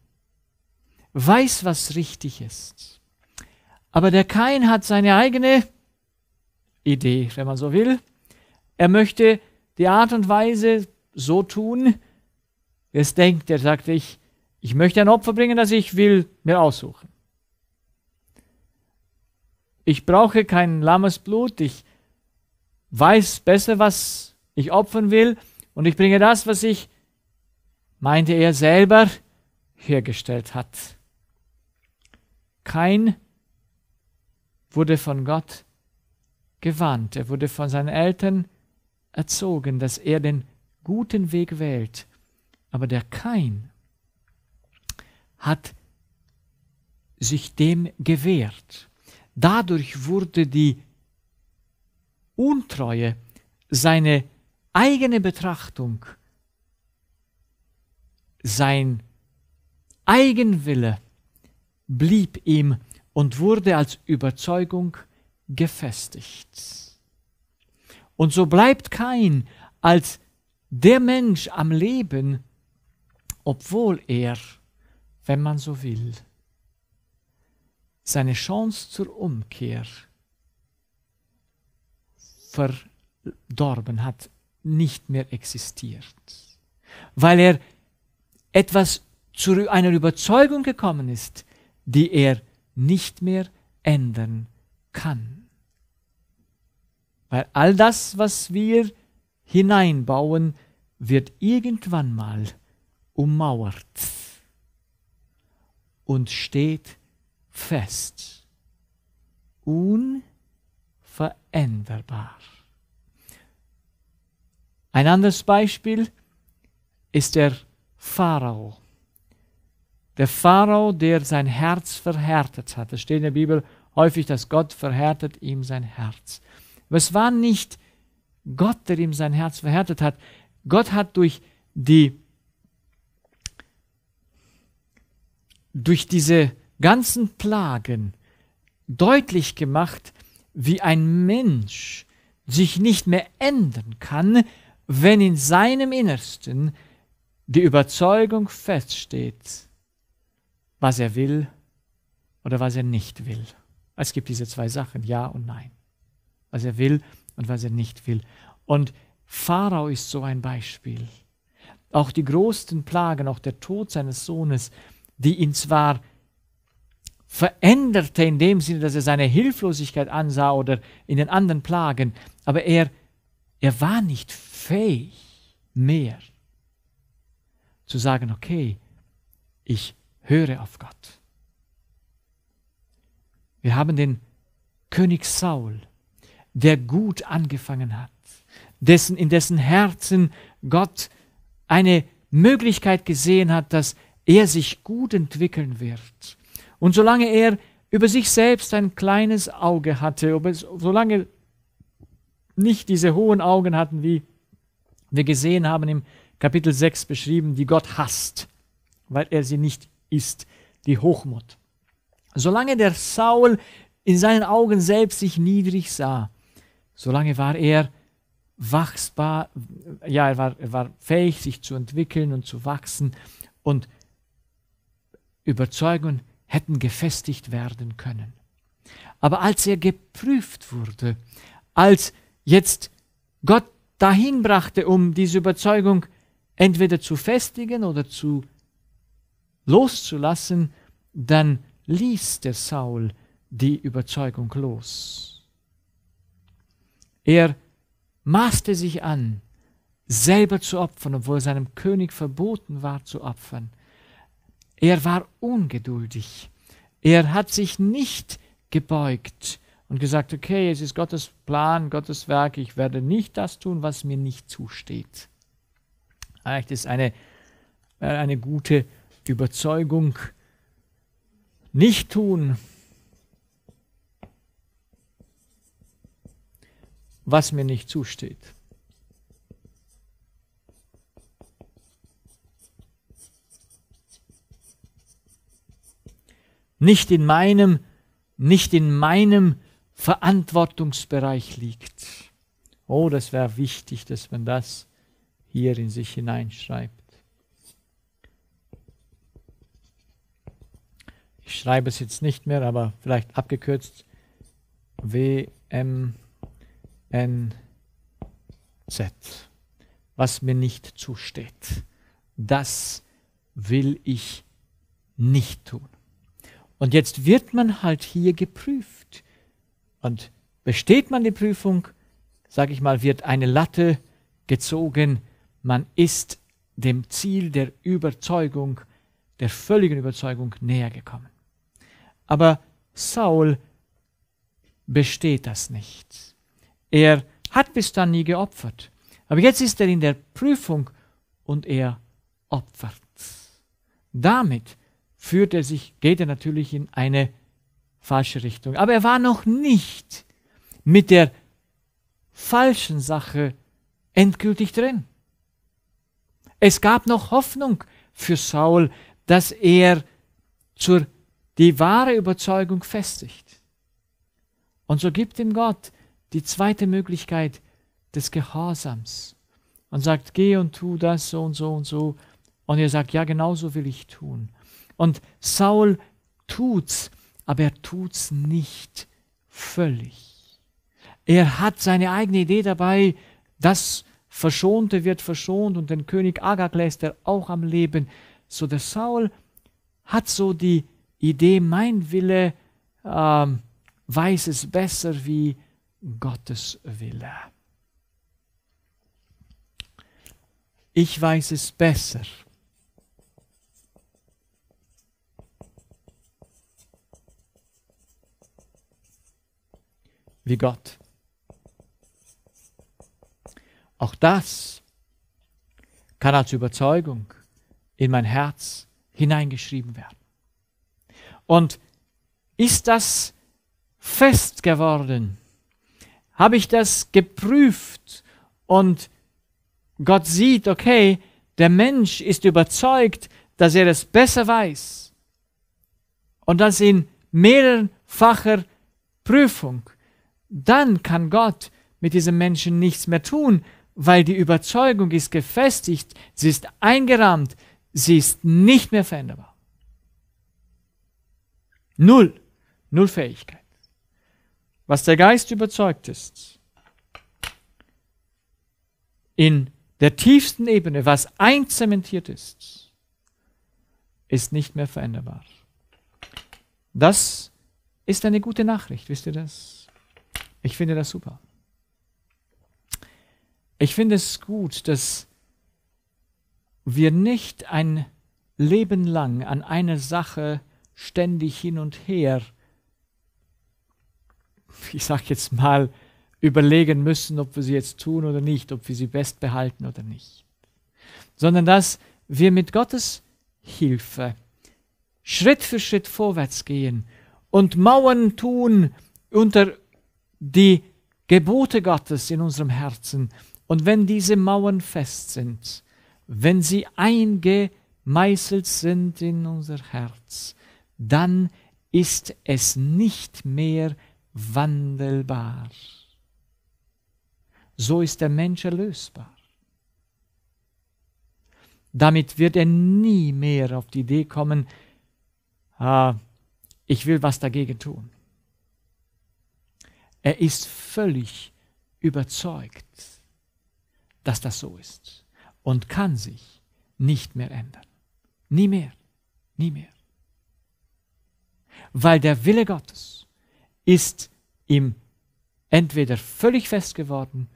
weiß, was richtig ist. Aber der Kain hat seine eigene Idee, wenn man so will. Er möchte die Art und Weise so tun, wie es denkt. Er sagt, ich, ich möchte ein Opfer bringen, das ich will, mir aussuchen. Ich brauche kein lahmes ich weiß besser, was ich opfern will, und ich bringe das, was ich, meinte er selber, hergestellt hat. Kein wurde von Gott gewarnt, er wurde von seinen Eltern erzogen, dass er den guten Weg wählt. Aber der Kein hat sich dem gewehrt. Dadurch wurde die Untreue seine eigene Betrachtung, sein Eigenwille blieb ihm und wurde als Überzeugung gefestigt. Und so bleibt kein als der Mensch am Leben, obwohl er, wenn man so will, seine Chance zur Umkehr verdorben hat, nicht mehr existiert, weil er etwas zu einer Überzeugung gekommen ist, die er nicht mehr ändern kann. Weil all das, was wir hineinbauen, wird irgendwann mal ummauert und steht fest, unveränderbar. Ein anderes Beispiel ist der Pharao. Der Pharao, der sein Herz verhärtet hat. Es steht in der Bibel häufig, dass Gott verhärtet ihm sein Herz. Aber es war nicht Gott, der ihm sein Herz verhärtet hat. Gott hat durch die durch diese ganzen Plagen deutlich gemacht, wie ein Mensch sich nicht mehr ändern kann, wenn in seinem Innersten die Überzeugung feststeht, was er will oder was er nicht will. Es gibt diese zwei Sachen, ja und nein. Was er will und was er nicht will. Und Pharao ist so ein Beispiel. Auch die größten Plagen, auch der Tod seines Sohnes, die ihn zwar veränderte in dem Sinne, dass er seine Hilflosigkeit ansah oder in den anderen Plagen, aber er, er war nicht fähig mehr zu sagen, okay, ich höre auf Gott. Wir haben den König Saul, der gut angefangen hat, dessen, in dessen Herzen Gott eine Möglichkeit gesehen hat, dass er sich gut entwickeln wird und solange er über sich selbst ein kleines Auge hatte, solange nicht diese hohen Augen hatten, wie wir gesehen haben im Kapitel 6 beschrieben, die Gott hasst, weil er sie nicht ist, die Hochmut. Solange der Saul in seinen Augen selbst sich niedrig sah, solange war er wachsbar, ja, er war, er war fähig, sich zu entwickeln und zu wachsen und Überzeugung hätten gefestigt werden können. Aber als er geprüft wurde, als jetzt Gott dahin brachte, um diese Überzeugung entweder zu festigen oder zu loszulassen, dann ließ der Saul die Überzeugung los. Er maßte sich an, selber zu opfern, obwohl seinem König verboten war zu opfern. Er war ungeduldig. Er hat sich nicht gebeugt und gesagt, okay, es ist Gottes Plan, Gottes Werk, ich werde nicht das tun, was mir nicht zusteht. Vielleicht ist eine, äh, eine gute Überzeugung, nicht tun, was mir nicht zusteht. nicht in meinem, nicht in meinem Verantwortungsbereich liegt. Oh, das wäre wichtig, dass man das hier in sich hineinschreibt. Ich schreibe es jetzt nicht mehr, aber vielleicht abgekürzt. W, M, N, Z. Was mir nicht zusteht, das will ich nicht tun. Und jetzt wird man halt hier geprüft. Und besteht man die Prüfung, sage ich mal, wird eine Latte gezogen. Man ist dem Ziel der Überzeugung, der völligen Überzeugung näher gekommen. Aber Saul besteht das nicht. Er hat bis dann nie geopfert. Aber jetzt ist er in der Prüfung und er opfert. Damit führt er sich, geht er natürlich in eine falsche Richtung. Aber er war noch nicht mit der falschen Sache endgültig drin. Es gab noch Hoffnung für Saul, dass er zur, die wahre Überzeugung festigt. Und so gibt ihm Gott die zweite Möglichkeit des Gehorsams und sagt, geh und tu das so und so und so. Und er sagt, ja, genau so will ich tun. Und Saul tut's, aber er tut's nicht völlig. Er hat seine eigene Idee dabei, das Verschonte wird verschont und den König Agag lässt er auch am Leben. So der Saul hat so die Idee, mein Wille äh, weiß es besser wie Gottes Wille. Ich weiß es besser wie Gott. Auch das kann als Überzeugung in mein Herz hineingeschrieben werden. Und ist das fest geworden? Habe ich das geprüft und Gott sieht, okay, der Mensch ist überzeugt, dass er es besser weiß und dass in mehrfacher Prüfung dann kann Gott mit diesem Menschen nichts mehr tun, weil die Überzeugung ist gefestigt, sie ist eingerahmt, sie ist nicht mehr veränderbar. Null, null Fähigkeit. Was der Geist überzeugt ist, in der tiefsten Ebene, was einzementiert ist, ist nicht mehr veränderbar. Das ist eine gute Nachricht, wisst ihr das? Ich finde das super. Ich finde es gut, dass wir nicht ein Leben lang an eine Sache ständig hin und her, ich sage jetzt mal, überlegen müssen, ob wir sie jetzt tun oder nicht, ob wir sie best behalten oder nicht, sondern dass wir mit Gottes Hilfe Schritt für Schritt vorwärts gehen und Mauern tun unter die Gebote Gottes in unserem Herzen. Und wenn diese Mauern fest sind, wenn sie eingemeißelt sind in unser Herz, dann ist es nicht mehr wandelbar. So ist der Mensch erlösbar. Damit wird er nie mehr auf die Idee kommen, ah, ich will was dagegen tun. Er ist völlig überzeugt, dass das so ist und kann sich nicht mehr ändern. Nie mehr, nie mehr. Weil der Wille Gottes ist ihm entweder völlig fest geworden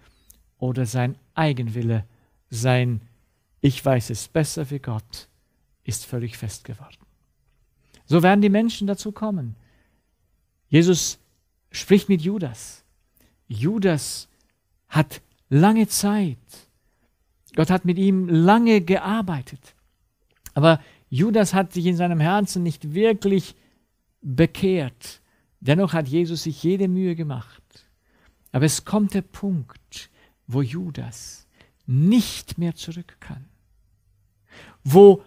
oder sein Eigenwille, sein Ich weiß es besser wie Gott, ist völlig fest geworden. So werden die Menschen dazu kommen. Jesus spricht mit Judas. Judas hat lange Zeit. Gott hat mit ihm lange gearbeitet. Aber Judas hat sich in seinem Herzen nicht wirklich bekehrt. Dennoch hat Jesus sich jede Mühe gemacht. Aber es kommt der Punkt, wo Judas nicht mehr zurück kann. Wo,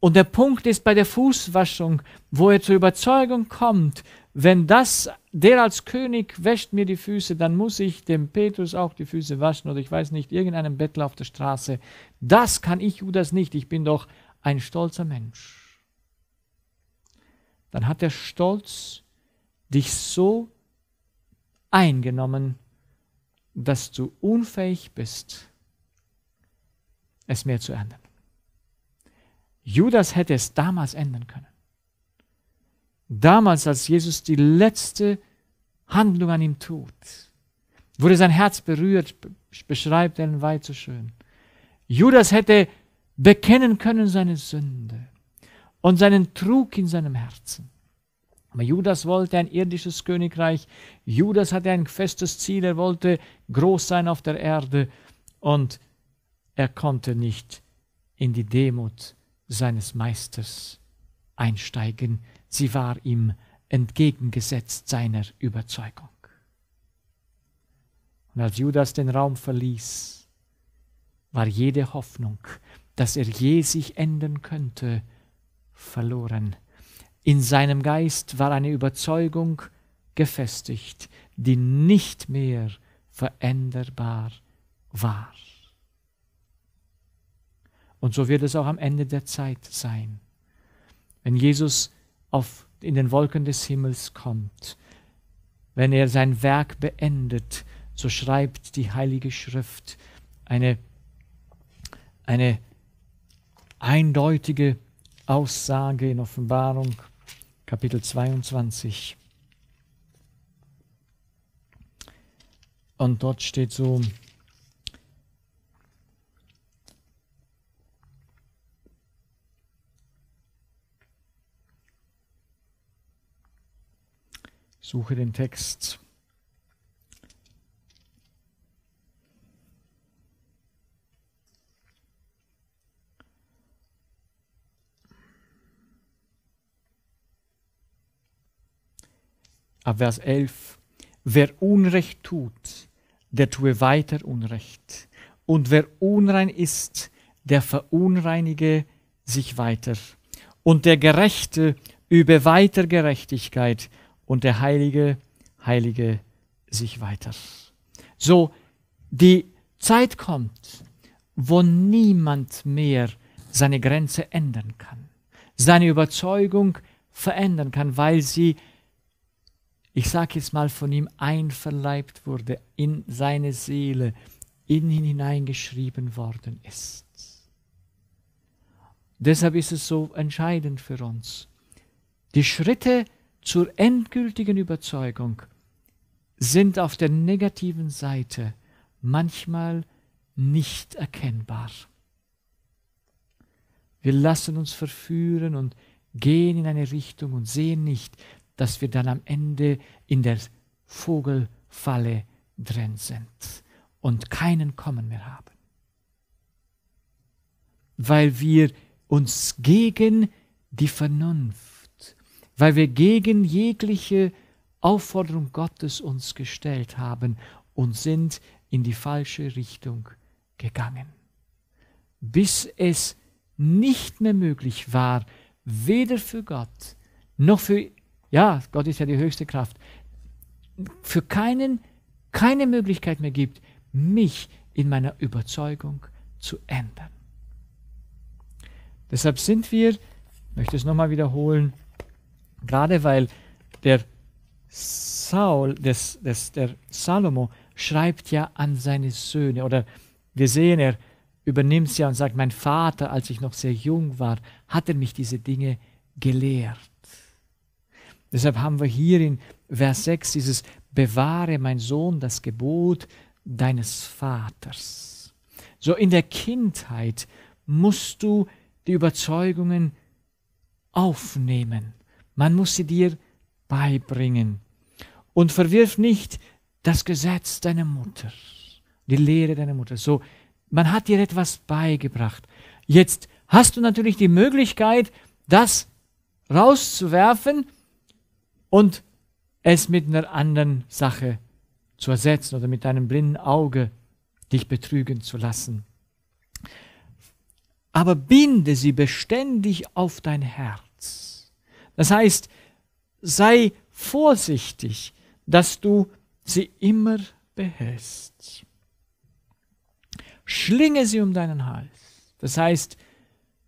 und der Punkt ist bei der Fußwaschung, wo er zur Überzeugung kommt, wenn das, der als König wäscht mir die Füße, dann muss ich dem Petrus auch die Füße waschen oder ich weiß nicht, irgendeinem Bettler auf der Straße. Das kann ich Judas nicht, ich bin doch ein stolzer Mensch. Dann hat der Stolz dich so eingenommen, dass du unfähig bist, es mehr zu ändern. Judas hätte es damals ändern können damals, als Jesus die letzte Handlung an ihm tut, wurde sein Herz berührt, beschreibt er weit so schön. Judas hätte bekennen können seine Sünde und seinen Trug in seinem Herzen. Aber Judas wollte ein irdisches Königreich. Judas hatte ein festes Ziel. Er wollte groß sein auf der Erde. Und er konnte nicht in die Demut seines Meisters einsteigen, Sie war ihm entgegengesetzt seiner Überzeugung. Und als Judas den Raum verließ, war jede Hoffnung, dass er je sich ändern könnte, verloren. In seinem Geist war eine Überzeugung gefestigt, die nicht mehr veränderbar war. Und so wird es auch am Ende der Zeit sein. Wenn Jesus auf, in den Wolken des Himmels kommt. Wenn er sein Werk beendet, so schreibt die Heilige Schrift eine, eine eindeutige Aussage in Offenbarung Kapitel 22. Und dort steht so, Suche den Text. Ab Vers 11. Wer Unrecht tut, der tue weiter Unrecht. Und wer unrein ist, der verunreinige sich weiter. Und der Gerechte übe weiter Gerechtigkeit und der Heilige heilige sich weiter. So, die Zeit kommt, wo niemand mehr seine Grenze ändern kann, seine Überzeugung verändern kann, weil sie, ich sage jetzt mal, von ihm einverleibt wurde, in seine Seele, in ihn hineingeschrieben worden ist. Deshalb ist es so entscheidend für uns. Die Schritte, die zur endgültigen Überzeugung sind auf der negativen Seite manchmal nicht erkennbar. Wir lassen uns verführen und gehen in eine Richtung und sehen nicht, dass wir dann am Ende in der Vogelfalle drin sind und keinen Kommen mehr haben. Weil wir uns gegen die Vernunft weil wir gegen jegliche Aufforderung Gottes uns gestellt haben und sind in die falsche Richtung gegangen. Bis es nicht mehr möglich war, weder für Gott noch für, ja, Gott ist ja die höchste Kraft, für keinen keine Möglichkeit mehr gibt, mich in meiner Überzeugung zu ändern. Deshalb sind wir, ich möchte es nochmal wiederholen, Gerade weil der Saul, des, des, der Salomo, schreibt ja an seine Söhne. Oder wir sehen, er übernimmt ja und sagt, mein Vater, als ich noch sehr jung war, hat er mich diese Dinge gelehrt. Deshalb haben wir hier in Vers 6 dieses Bewahre, mein Sohn, das Gebot deines Vaters. So in der Kindheit musst du die Überzeugungen aufnehmen. Man muss sie dir beibringen. Und verwirf nicht das Gesetz deiner Mutter, die Lehre deiner Mutter. So, man hat dir etwas beigebracht. Jetzt hast du natürlich die Möglichkeit, das rauszuwerfen und es mit einer anderen Sache zu ersetzen oder mit deinem blinden Auge dich betrügen zu lassen. Aber binde sie beständig auf dein Herz das heißt, sei vorsichtig, dass du sie immer behältst. Schlinge sie um deinen Hals. Das heißt,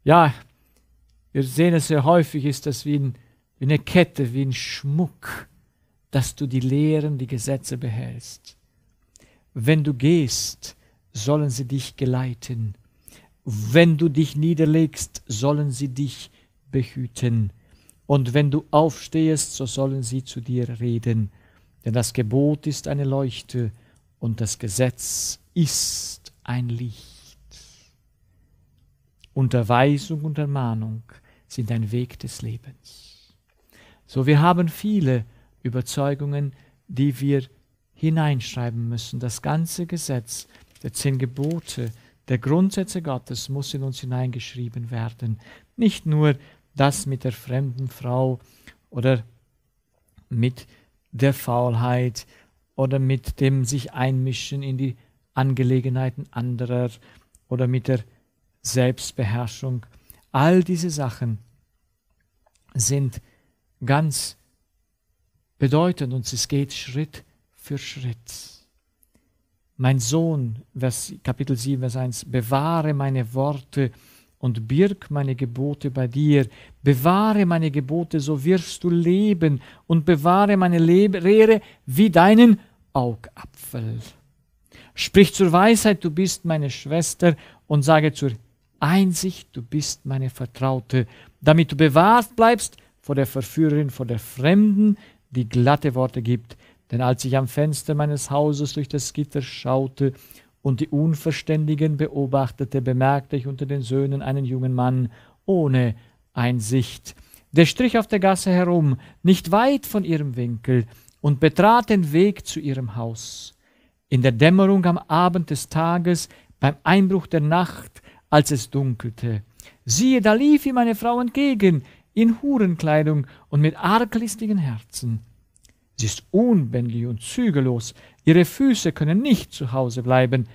ja, wir sehen es sehr häufig, ist das wie, ein, wie eine Kette, wie ein Schmuck, dass du die Lehren, die Gesetze behältst. Wenn du gehst, sollen sie dich geleiten. Wenn du dich niederlegst, sollen sie dich behüten und wenn du aufstehst, so sollen sie zu dir reden. Denn das Gebot ist eine Leuchte und das Gesetz ist ein Licht. Unterweisung und Ermahnung sind ein Weg des Lebens. So, wir haben viele Überzeugungen, die wir hineinschreiben müssen. Das ganze Gesetz der zehn Gebote, der Grundsätze Gottes muss in uns hineingeschrieben werden. Nicht nur, das mit der fremden Frau oder mit der Faulheit oder mit dem sich einmischen in die Angelegenheiten anderer oder mit der Selbstbeherrschung. All diese Sachen sind ganz bedeutend und es geht Schritt für Schritt. Mein Sohn, Vers, Kapitel 7, Vers 1, bewahre meine Worte, und birg meine Gebote bei dir. Bewahre meine Gebote, so wirst du leben, und bewahre meine Lehre wie deinen Augapfel. Sprich zur Weisheit, du bist meine Schwester, und sage zur Einsicht, du bist meine Vertraute, damit du bewahrt bleibst vor der Verführerin, vor der Fremden, die glatte Worte gibt. Denn als ich am Fenster meines Hauses durch das Gitter schaute, und die Unverständigen beobachtete bemerkte ich unter den Söhnen einen jungen Mann ohne Einsicht. Der strich auf der Gasse herum, nicht weit von ihrem Winkel, und betrat den Weg zu ihrem Haus. In der Dämmerung am Abend des Tages, beim Einbruch der Nacht, als es dunkelte. Siehe, da lief ihm eine Frau entgegen, in Hurenkleidung und mit arglistigen Herzen. Sie ist unbändig und zügellos. Ihre Füße können nicht zu Hause bleiben.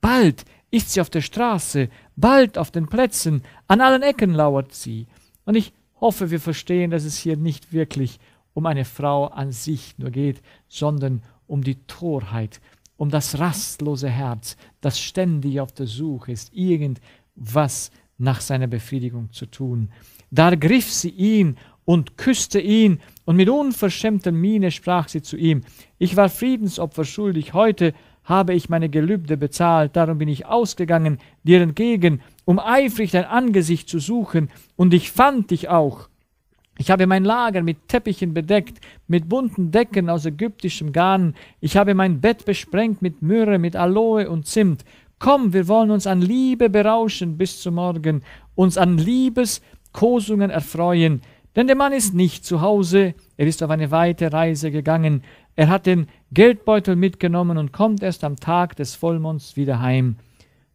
Bald ist sie auf der Straße, bald auf den Plätzen, an allen Ecken lauert sie. Und ich hoffe, wir verstehen, dass es hier nicht wirklich um eine Frau an sich nur geht, sondern um die Torheit, um das rastlose Herz, das ständig auf der Suche ist, irgendwas nach seiner Befriedigung zu tun. Da griff sie ihn und küsste ihn, und mit unverschämter Miene sprach sie zu ihm, ich war Friedensopfer schuldig, heute habe ich meine Gelübde bezahlt, darum bin ich ausgegangen dir entgegen, um eifrig dein Angesicht zu suchen, und ich fand dich auch. Ich habe mein Lager mit Teppichen bedeckt, mit bunten Decken aus ägyptischem Garn, ich habe mein Bett besprengt mit Myrrhe, mit Aloe und Zimt. Komm, wir wollen uns an Liebe berauschen bis zum Morgen, uns an Liebeskosungen erfreuen, denn der Mann ist nicht zu Hause, er ist auf eine weite Reise gegangen, er hat den Geldbeutel mitgenommen und kommt erst am Tag des Vollmonds wieder heim.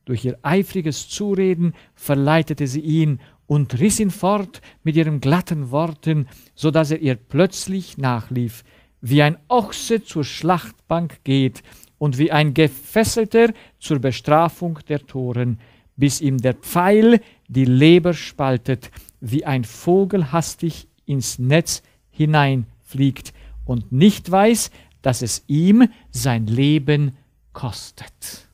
Durch ihr eifriges Zureden verleitete sie ihn und riss ihn fort mit ihren glatten Worten, so daß er ihr plötzlich nachlief, wie ein Ochse zur Schlachtbank geht und wie ein Gefesselter zur Bestrafung der Toren, bis ihm der Pfeil die Leber spaltet wie ein Vogel hastig ins Netz hineinfliegt und nicht weiß, dass es ihm sein Leben kostet.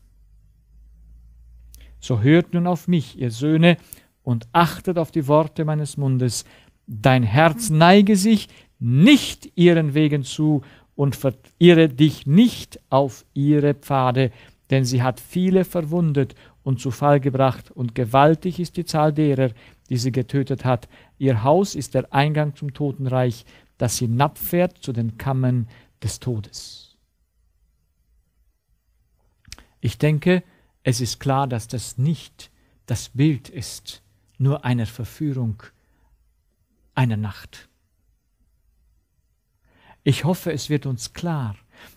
So hört nun auf mich, ihr Söhne, und achtet auf die Worte meines Mundes. Dein Herz neige sich nicht ihren Wegen zu und verirre dich nicht auf ihre Pfade, denn sie hat viele verwundet und zu Fall gebracht, und gewaltig ist die Zahl derer, die sie getötet hat. Ihr Haus ist der Eingang zum Totenreich, das hinabfährt zu den Kammern des Todes. Ich denke, es ist klar, dass das nicht das Bild ist, nur einer Verführung einer Nacht. Ich hoffe, es wird uns klar,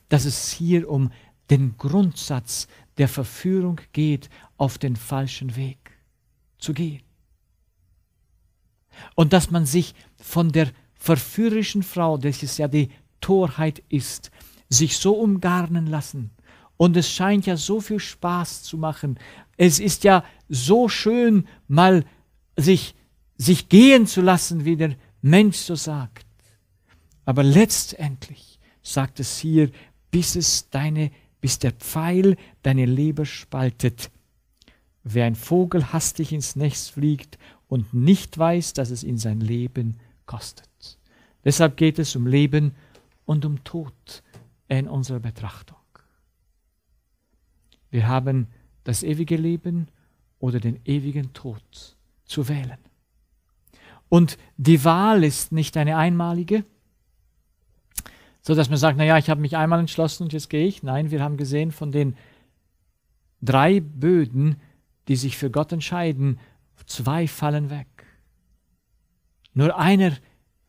dass es hier um den Grundsatz der Verführung geht, auf den falschen Weg zu gehen. Und dass man sich von der verführerischen Frau, das ist ja die Torheit ist, sich so umgarnen lassen. Und es scheint ja so viel Spaß zu machen. Es ist ja so schön, mal sich, sich gehen zu lassen, wie der Mensch so sagt. Aber letztendlich sagt es hier, bis es deine, bis der Pfeil deine Leber spaltet. Wie ein Vogel hastig ins Nest fliegt und nicht weiß, dass es ihn sein Leben kostet. Deshalb geht es um Leben und um Tod in unserer Betrachtung. Wir haben das ewige Leben oder den ewigen Tod zu wählen. Und die Wahl ist nicht eine einmalige, so dass man sagt, naja, ich habe mich einmal entschlossen und jetzt gehe ich. Nein, wir haben gesehen von den drei Böden, die sich für Gott entscheiden, Zwei fallen weg. Nur einer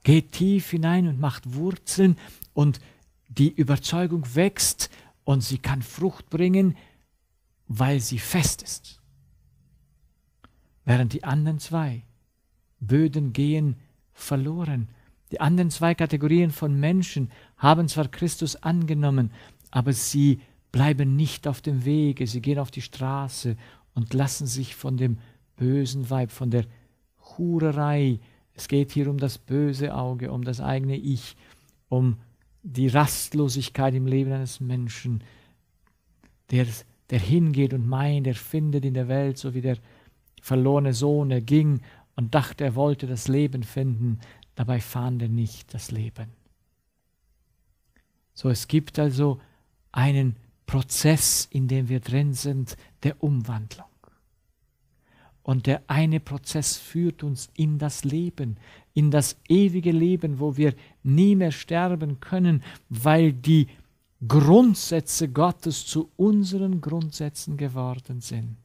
geht tief hinein und macht Wurzeln und die Überzeugung wächst und sie kann Frucht bringen, weil sie fest ist. Während die anderen zwei Böden gehen verloren. Die anderen zwei Kategorien von Menschen haben zwar Christus angenommen, aber sie bleiben nicht auf dem Wege, sie gehen auf die Straße und lassen sich von dem bösen Weib, von der Hurerei. Es geht hier um das böse Auge, um das eigene Ich, um die Rastlosigkeit im Leben eines Menschen, der, der hingeht und meint, er findet in der Welt, so wie der verlorene Sohn, er ging und dachte, er wollte das Leben finden, dabei fand er nicht das Leben. So, es gibt also einen Prozess, in dem wir drin sind, der Umwandlung. Und der eine Prozess führt uns in das Leben, in das ewige Leben, wo wir nie mehr sterben können, weil die Grundsätze Gottes zu unseren Grundsätzen geworden sind.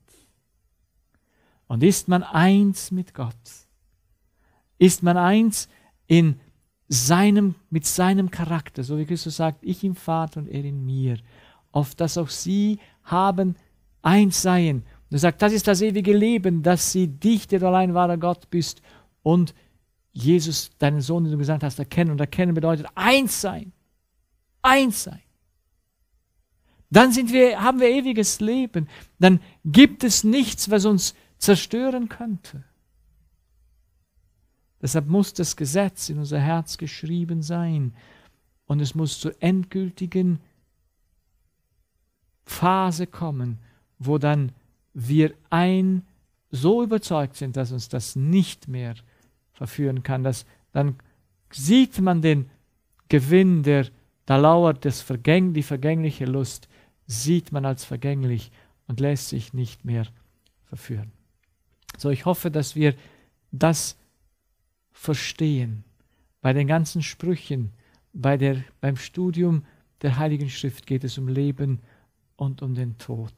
Und ist man eins mit Gott, ist man eins in seinem, mit seinem Charakter, so wie Christus sagt, ich im Vater und er in mir, auf dass auch sie haben eins seien er sagt, das ist das ewige Leben, dass sie dich, der du allein wahrer Gott bist, und Jesus, deinen Sohn, den du gesandt hast, erkennen. Und erkennen bedeutet eins sein. Eins sein. Dann sind wir, haben wir ewiges Leben. Dann gibt es nichts, was uns zerstören könnte. Deshalb muss das Gesetz in unser Herz geschrieben sein. Und es muss zur endgültigen Phase kommen, wo dann wir ein so überzeugt sind, dass uns das nicht mehr verführen kann, dass, dann sieht man den Gewinn, der da lauert, das Vergäng, die vergängliche Lust, sieht man als vergänglich und lässt sich nicht mehr verführen. So, ich hoffe, dass wir das verstehen bei den ganzen Sprüchen, bei der, beim Studium der Heiligen Schrift geht es um Leben und um den Tod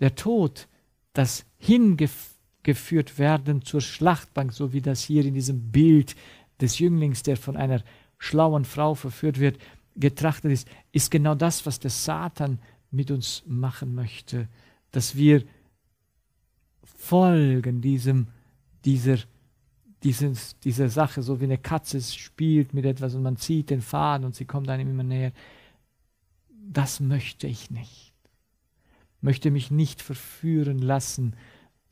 der Tod, das hingeführt werden zur Schlachtbank, so wie das hier in diesem Bild des Jünglings, der von einer schlauen Frau verführt wird, getrachtet ist, ist genau das, was der Satan mit uns machen möchte, dass wir folgen diesem, dieser, dieses, dieser Sache, so wie eine Katze spielt mit etwas und man zieht den Faden und sie kommt einem immer näher. Das möchte ich nicht möchte mich nicht verführen lassen,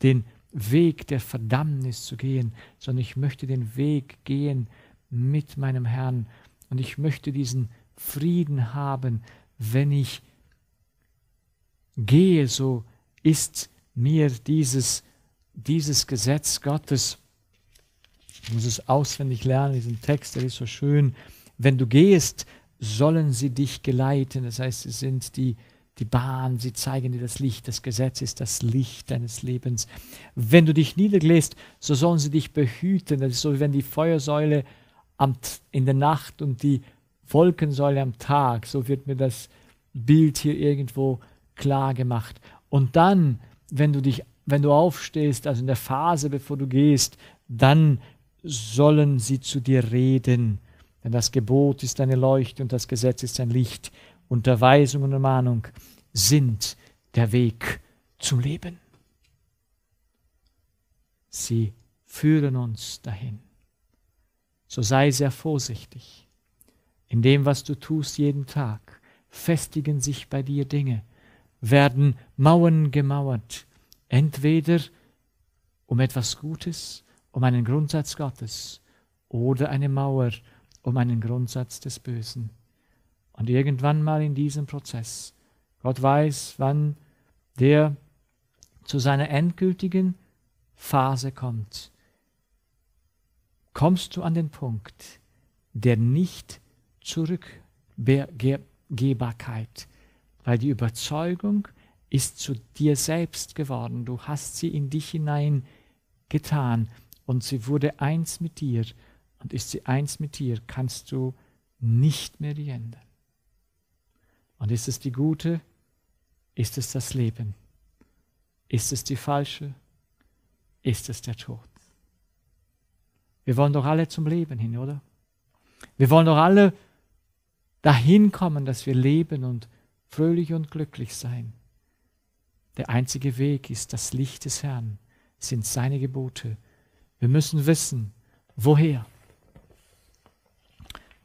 den Weg der Verdammnis zu gehen, sondern ich möchte den Weg gehen mit meinem Herrn und ich möchte diesen Frieden haben, wenn ich gehe, so ist mir dieses, dieses Gesetz Gottes. Ich muss es auswendig lernen, diesen Text, der ist so schön. Wenn du gehst, sollen sie dich geleiten. Das heißt, sie sind die, äh, die Bahn, sie zeigen dir das Licht, das Gesetz ist das Licht deines Lebens. Wenn du dich niederlässt, so sollen sie dich behüten. Das ist so, wie wenn die Feuersäule in der Nacht und die Wolkensäule am Tag, so wird mir das Bild hier irgendwo klar gemacht. Und dann, wenn du dich, wenn du aufstehst, also in der Phase, bevor du gehst, dann sollen sie zu dir reden. Denn das Gebot ist deine Leuchte und das Gesetz ist dein Licht. Unterweisung und Ermahnung sind der Weg zum Leben. Sie führen uns dahin. So sei sehr vorsichtig. In dem, was du tust jeden Tag, festigen sich bei dir Dinge, werden Mauern gemauert, entweder um etwas Gutes, um einen Grundsatz Gottes, oder eine Mauer um einen Grundsatz des Bösen. Und irgendwann mal in diesem Prozess, Gott weiß, wann der zu seiner endgültigen Phase kommt, kommst du an den Punkt der nicht zurückgehbarkeit, weil die Überzeugung ist zu dir selbst geworden, du hast sie in dich hinein getan und sie wurde eins mit dir und ist sie eins mit dir, kannst du nicht mehr die ändern. Und ist es die gute? Ist es das Leben? Ist es die falsche? Ist es der Tod? Wir wollen doch alle zum Leben hin, oder? Wir wollen doch alle dahin kommen, dass wir leben und fröhlich und glücklich sein. Der einzige Weg ist das Licht des Herrn, sind seine Gebote. Wir müssen wissen, woher.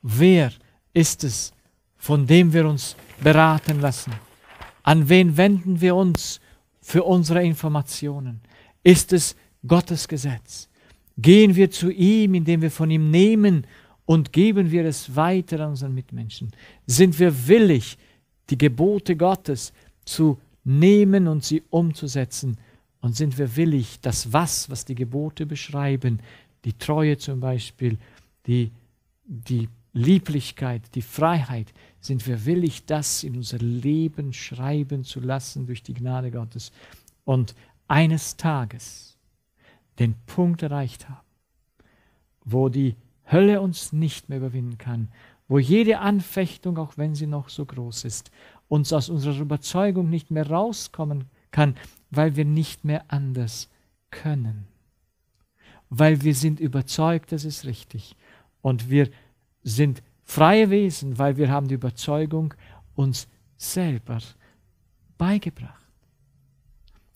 Wer ist es, von dem wir uns beraten lassen? An wen wenden wir uns für unsere Informationen? Ist es Gottes Gesetz? Gehen wir zu ihm, indem wir von ihm nehmen und geben wir es weiter an unseren Mitmenschen? Sind wir willig, die Gebote Gottes zu nehmen und sie umzusetzen? Und sind wir willig, das Was, was die Gebote beschreiben, die Treue zum Beispiel, die, die Lieblichkeit, die Freiheit, sind wir willig, das in unser Leben schreiben zu lassen durch die Gnade Gottes und eines Tages den Punkt erreicht haben, wo die Hölle uns nicht mehr überwinden kann, wo jede Anfechtung, auch wenn sie noch so groß ist, uns aus unserer Überzeugung nicht mehr rauskommen kann, weil wir nicht mehr anders können, weil wir sind überzeugt, das ist richtig und wir sind freie Wesen, weil wir haben die Überzeugung uns selber beigebracht.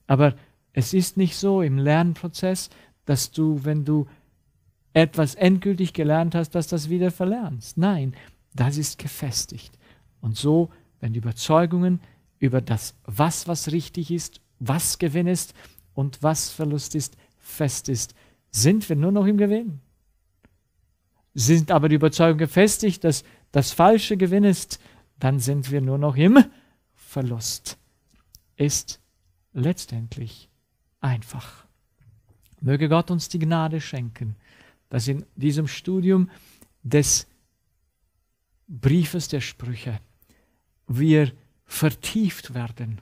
Aber es ist nicht so im Lernprozess, dass du, wenn du etwas endgültig gelernt hast, dass das wieder verlernst. Nein, das ist gefestigt. Und so, wenn die Überzeugungen über das, was was richtig ist, was Gewinn ist und was Verlust ist, fest ist, sind wir nur noch im Gewinn sind aber die Überzeugung gefestigt, dass das falsche Gewinn ist, dann sind wir nur noch im Verlust. Ist letztendlich einfach. Möge Gott uns die Gnade schenken, dass in diesem Studium des Briefes der Sprüche wir vertieft werden,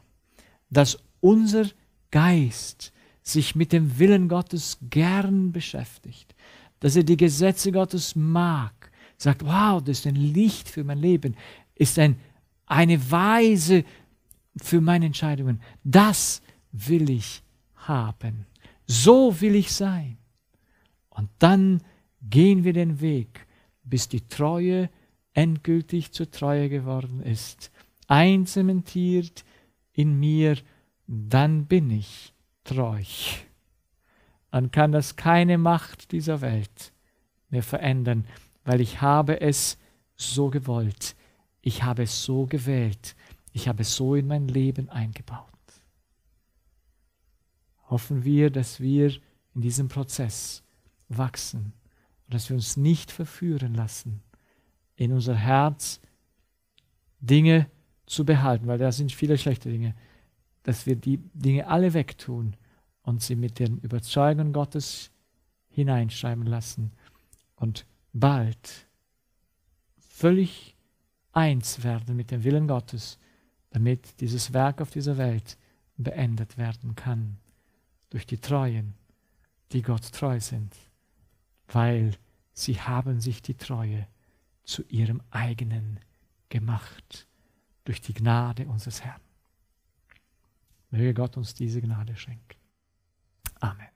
dass unser Geist sich mit dem Willen Gottes gern beschäftigt, dass er die Gesetze Gottes mag, sagt, wow, das ist ein Licht für mein Leben, ist ein, eine Weise für meine Entscheidungen. Das will ich haben. So will ich sein. Und dann gehen wir den Weg, bis die Treue endgültig zur Treue geworden ist, einzementiert in mir, dann bin ich treu dann kann das keine Macht dieser Welt mir verändern, weil ich habe es so gewollt, ich habe es so gewählt, ich habe es so in mein Leben eingebaut. Hoffen wir, dass wir in diesem Prozess wachsen und dass wir uns nicht verführen lassen, in unser Herz Dinge zu behalten, weil da sind viele schlechte Dinge, dass wir die Dinge alle wegtun, und sie mit den Überzeugungen Gottes hineinschreiben lassen. Und bald völlig eins werden mit dem Willen Gottes, damit dieses Werk auf dieser Welt beendet werden kann durch die Treuen, die Gott treu sind, weil sie haben sich die Treue zu ihrem eigenen gemacht durch die Gnade unseres Herrn. Möge Gott uns diese Gnade schenken. Amen.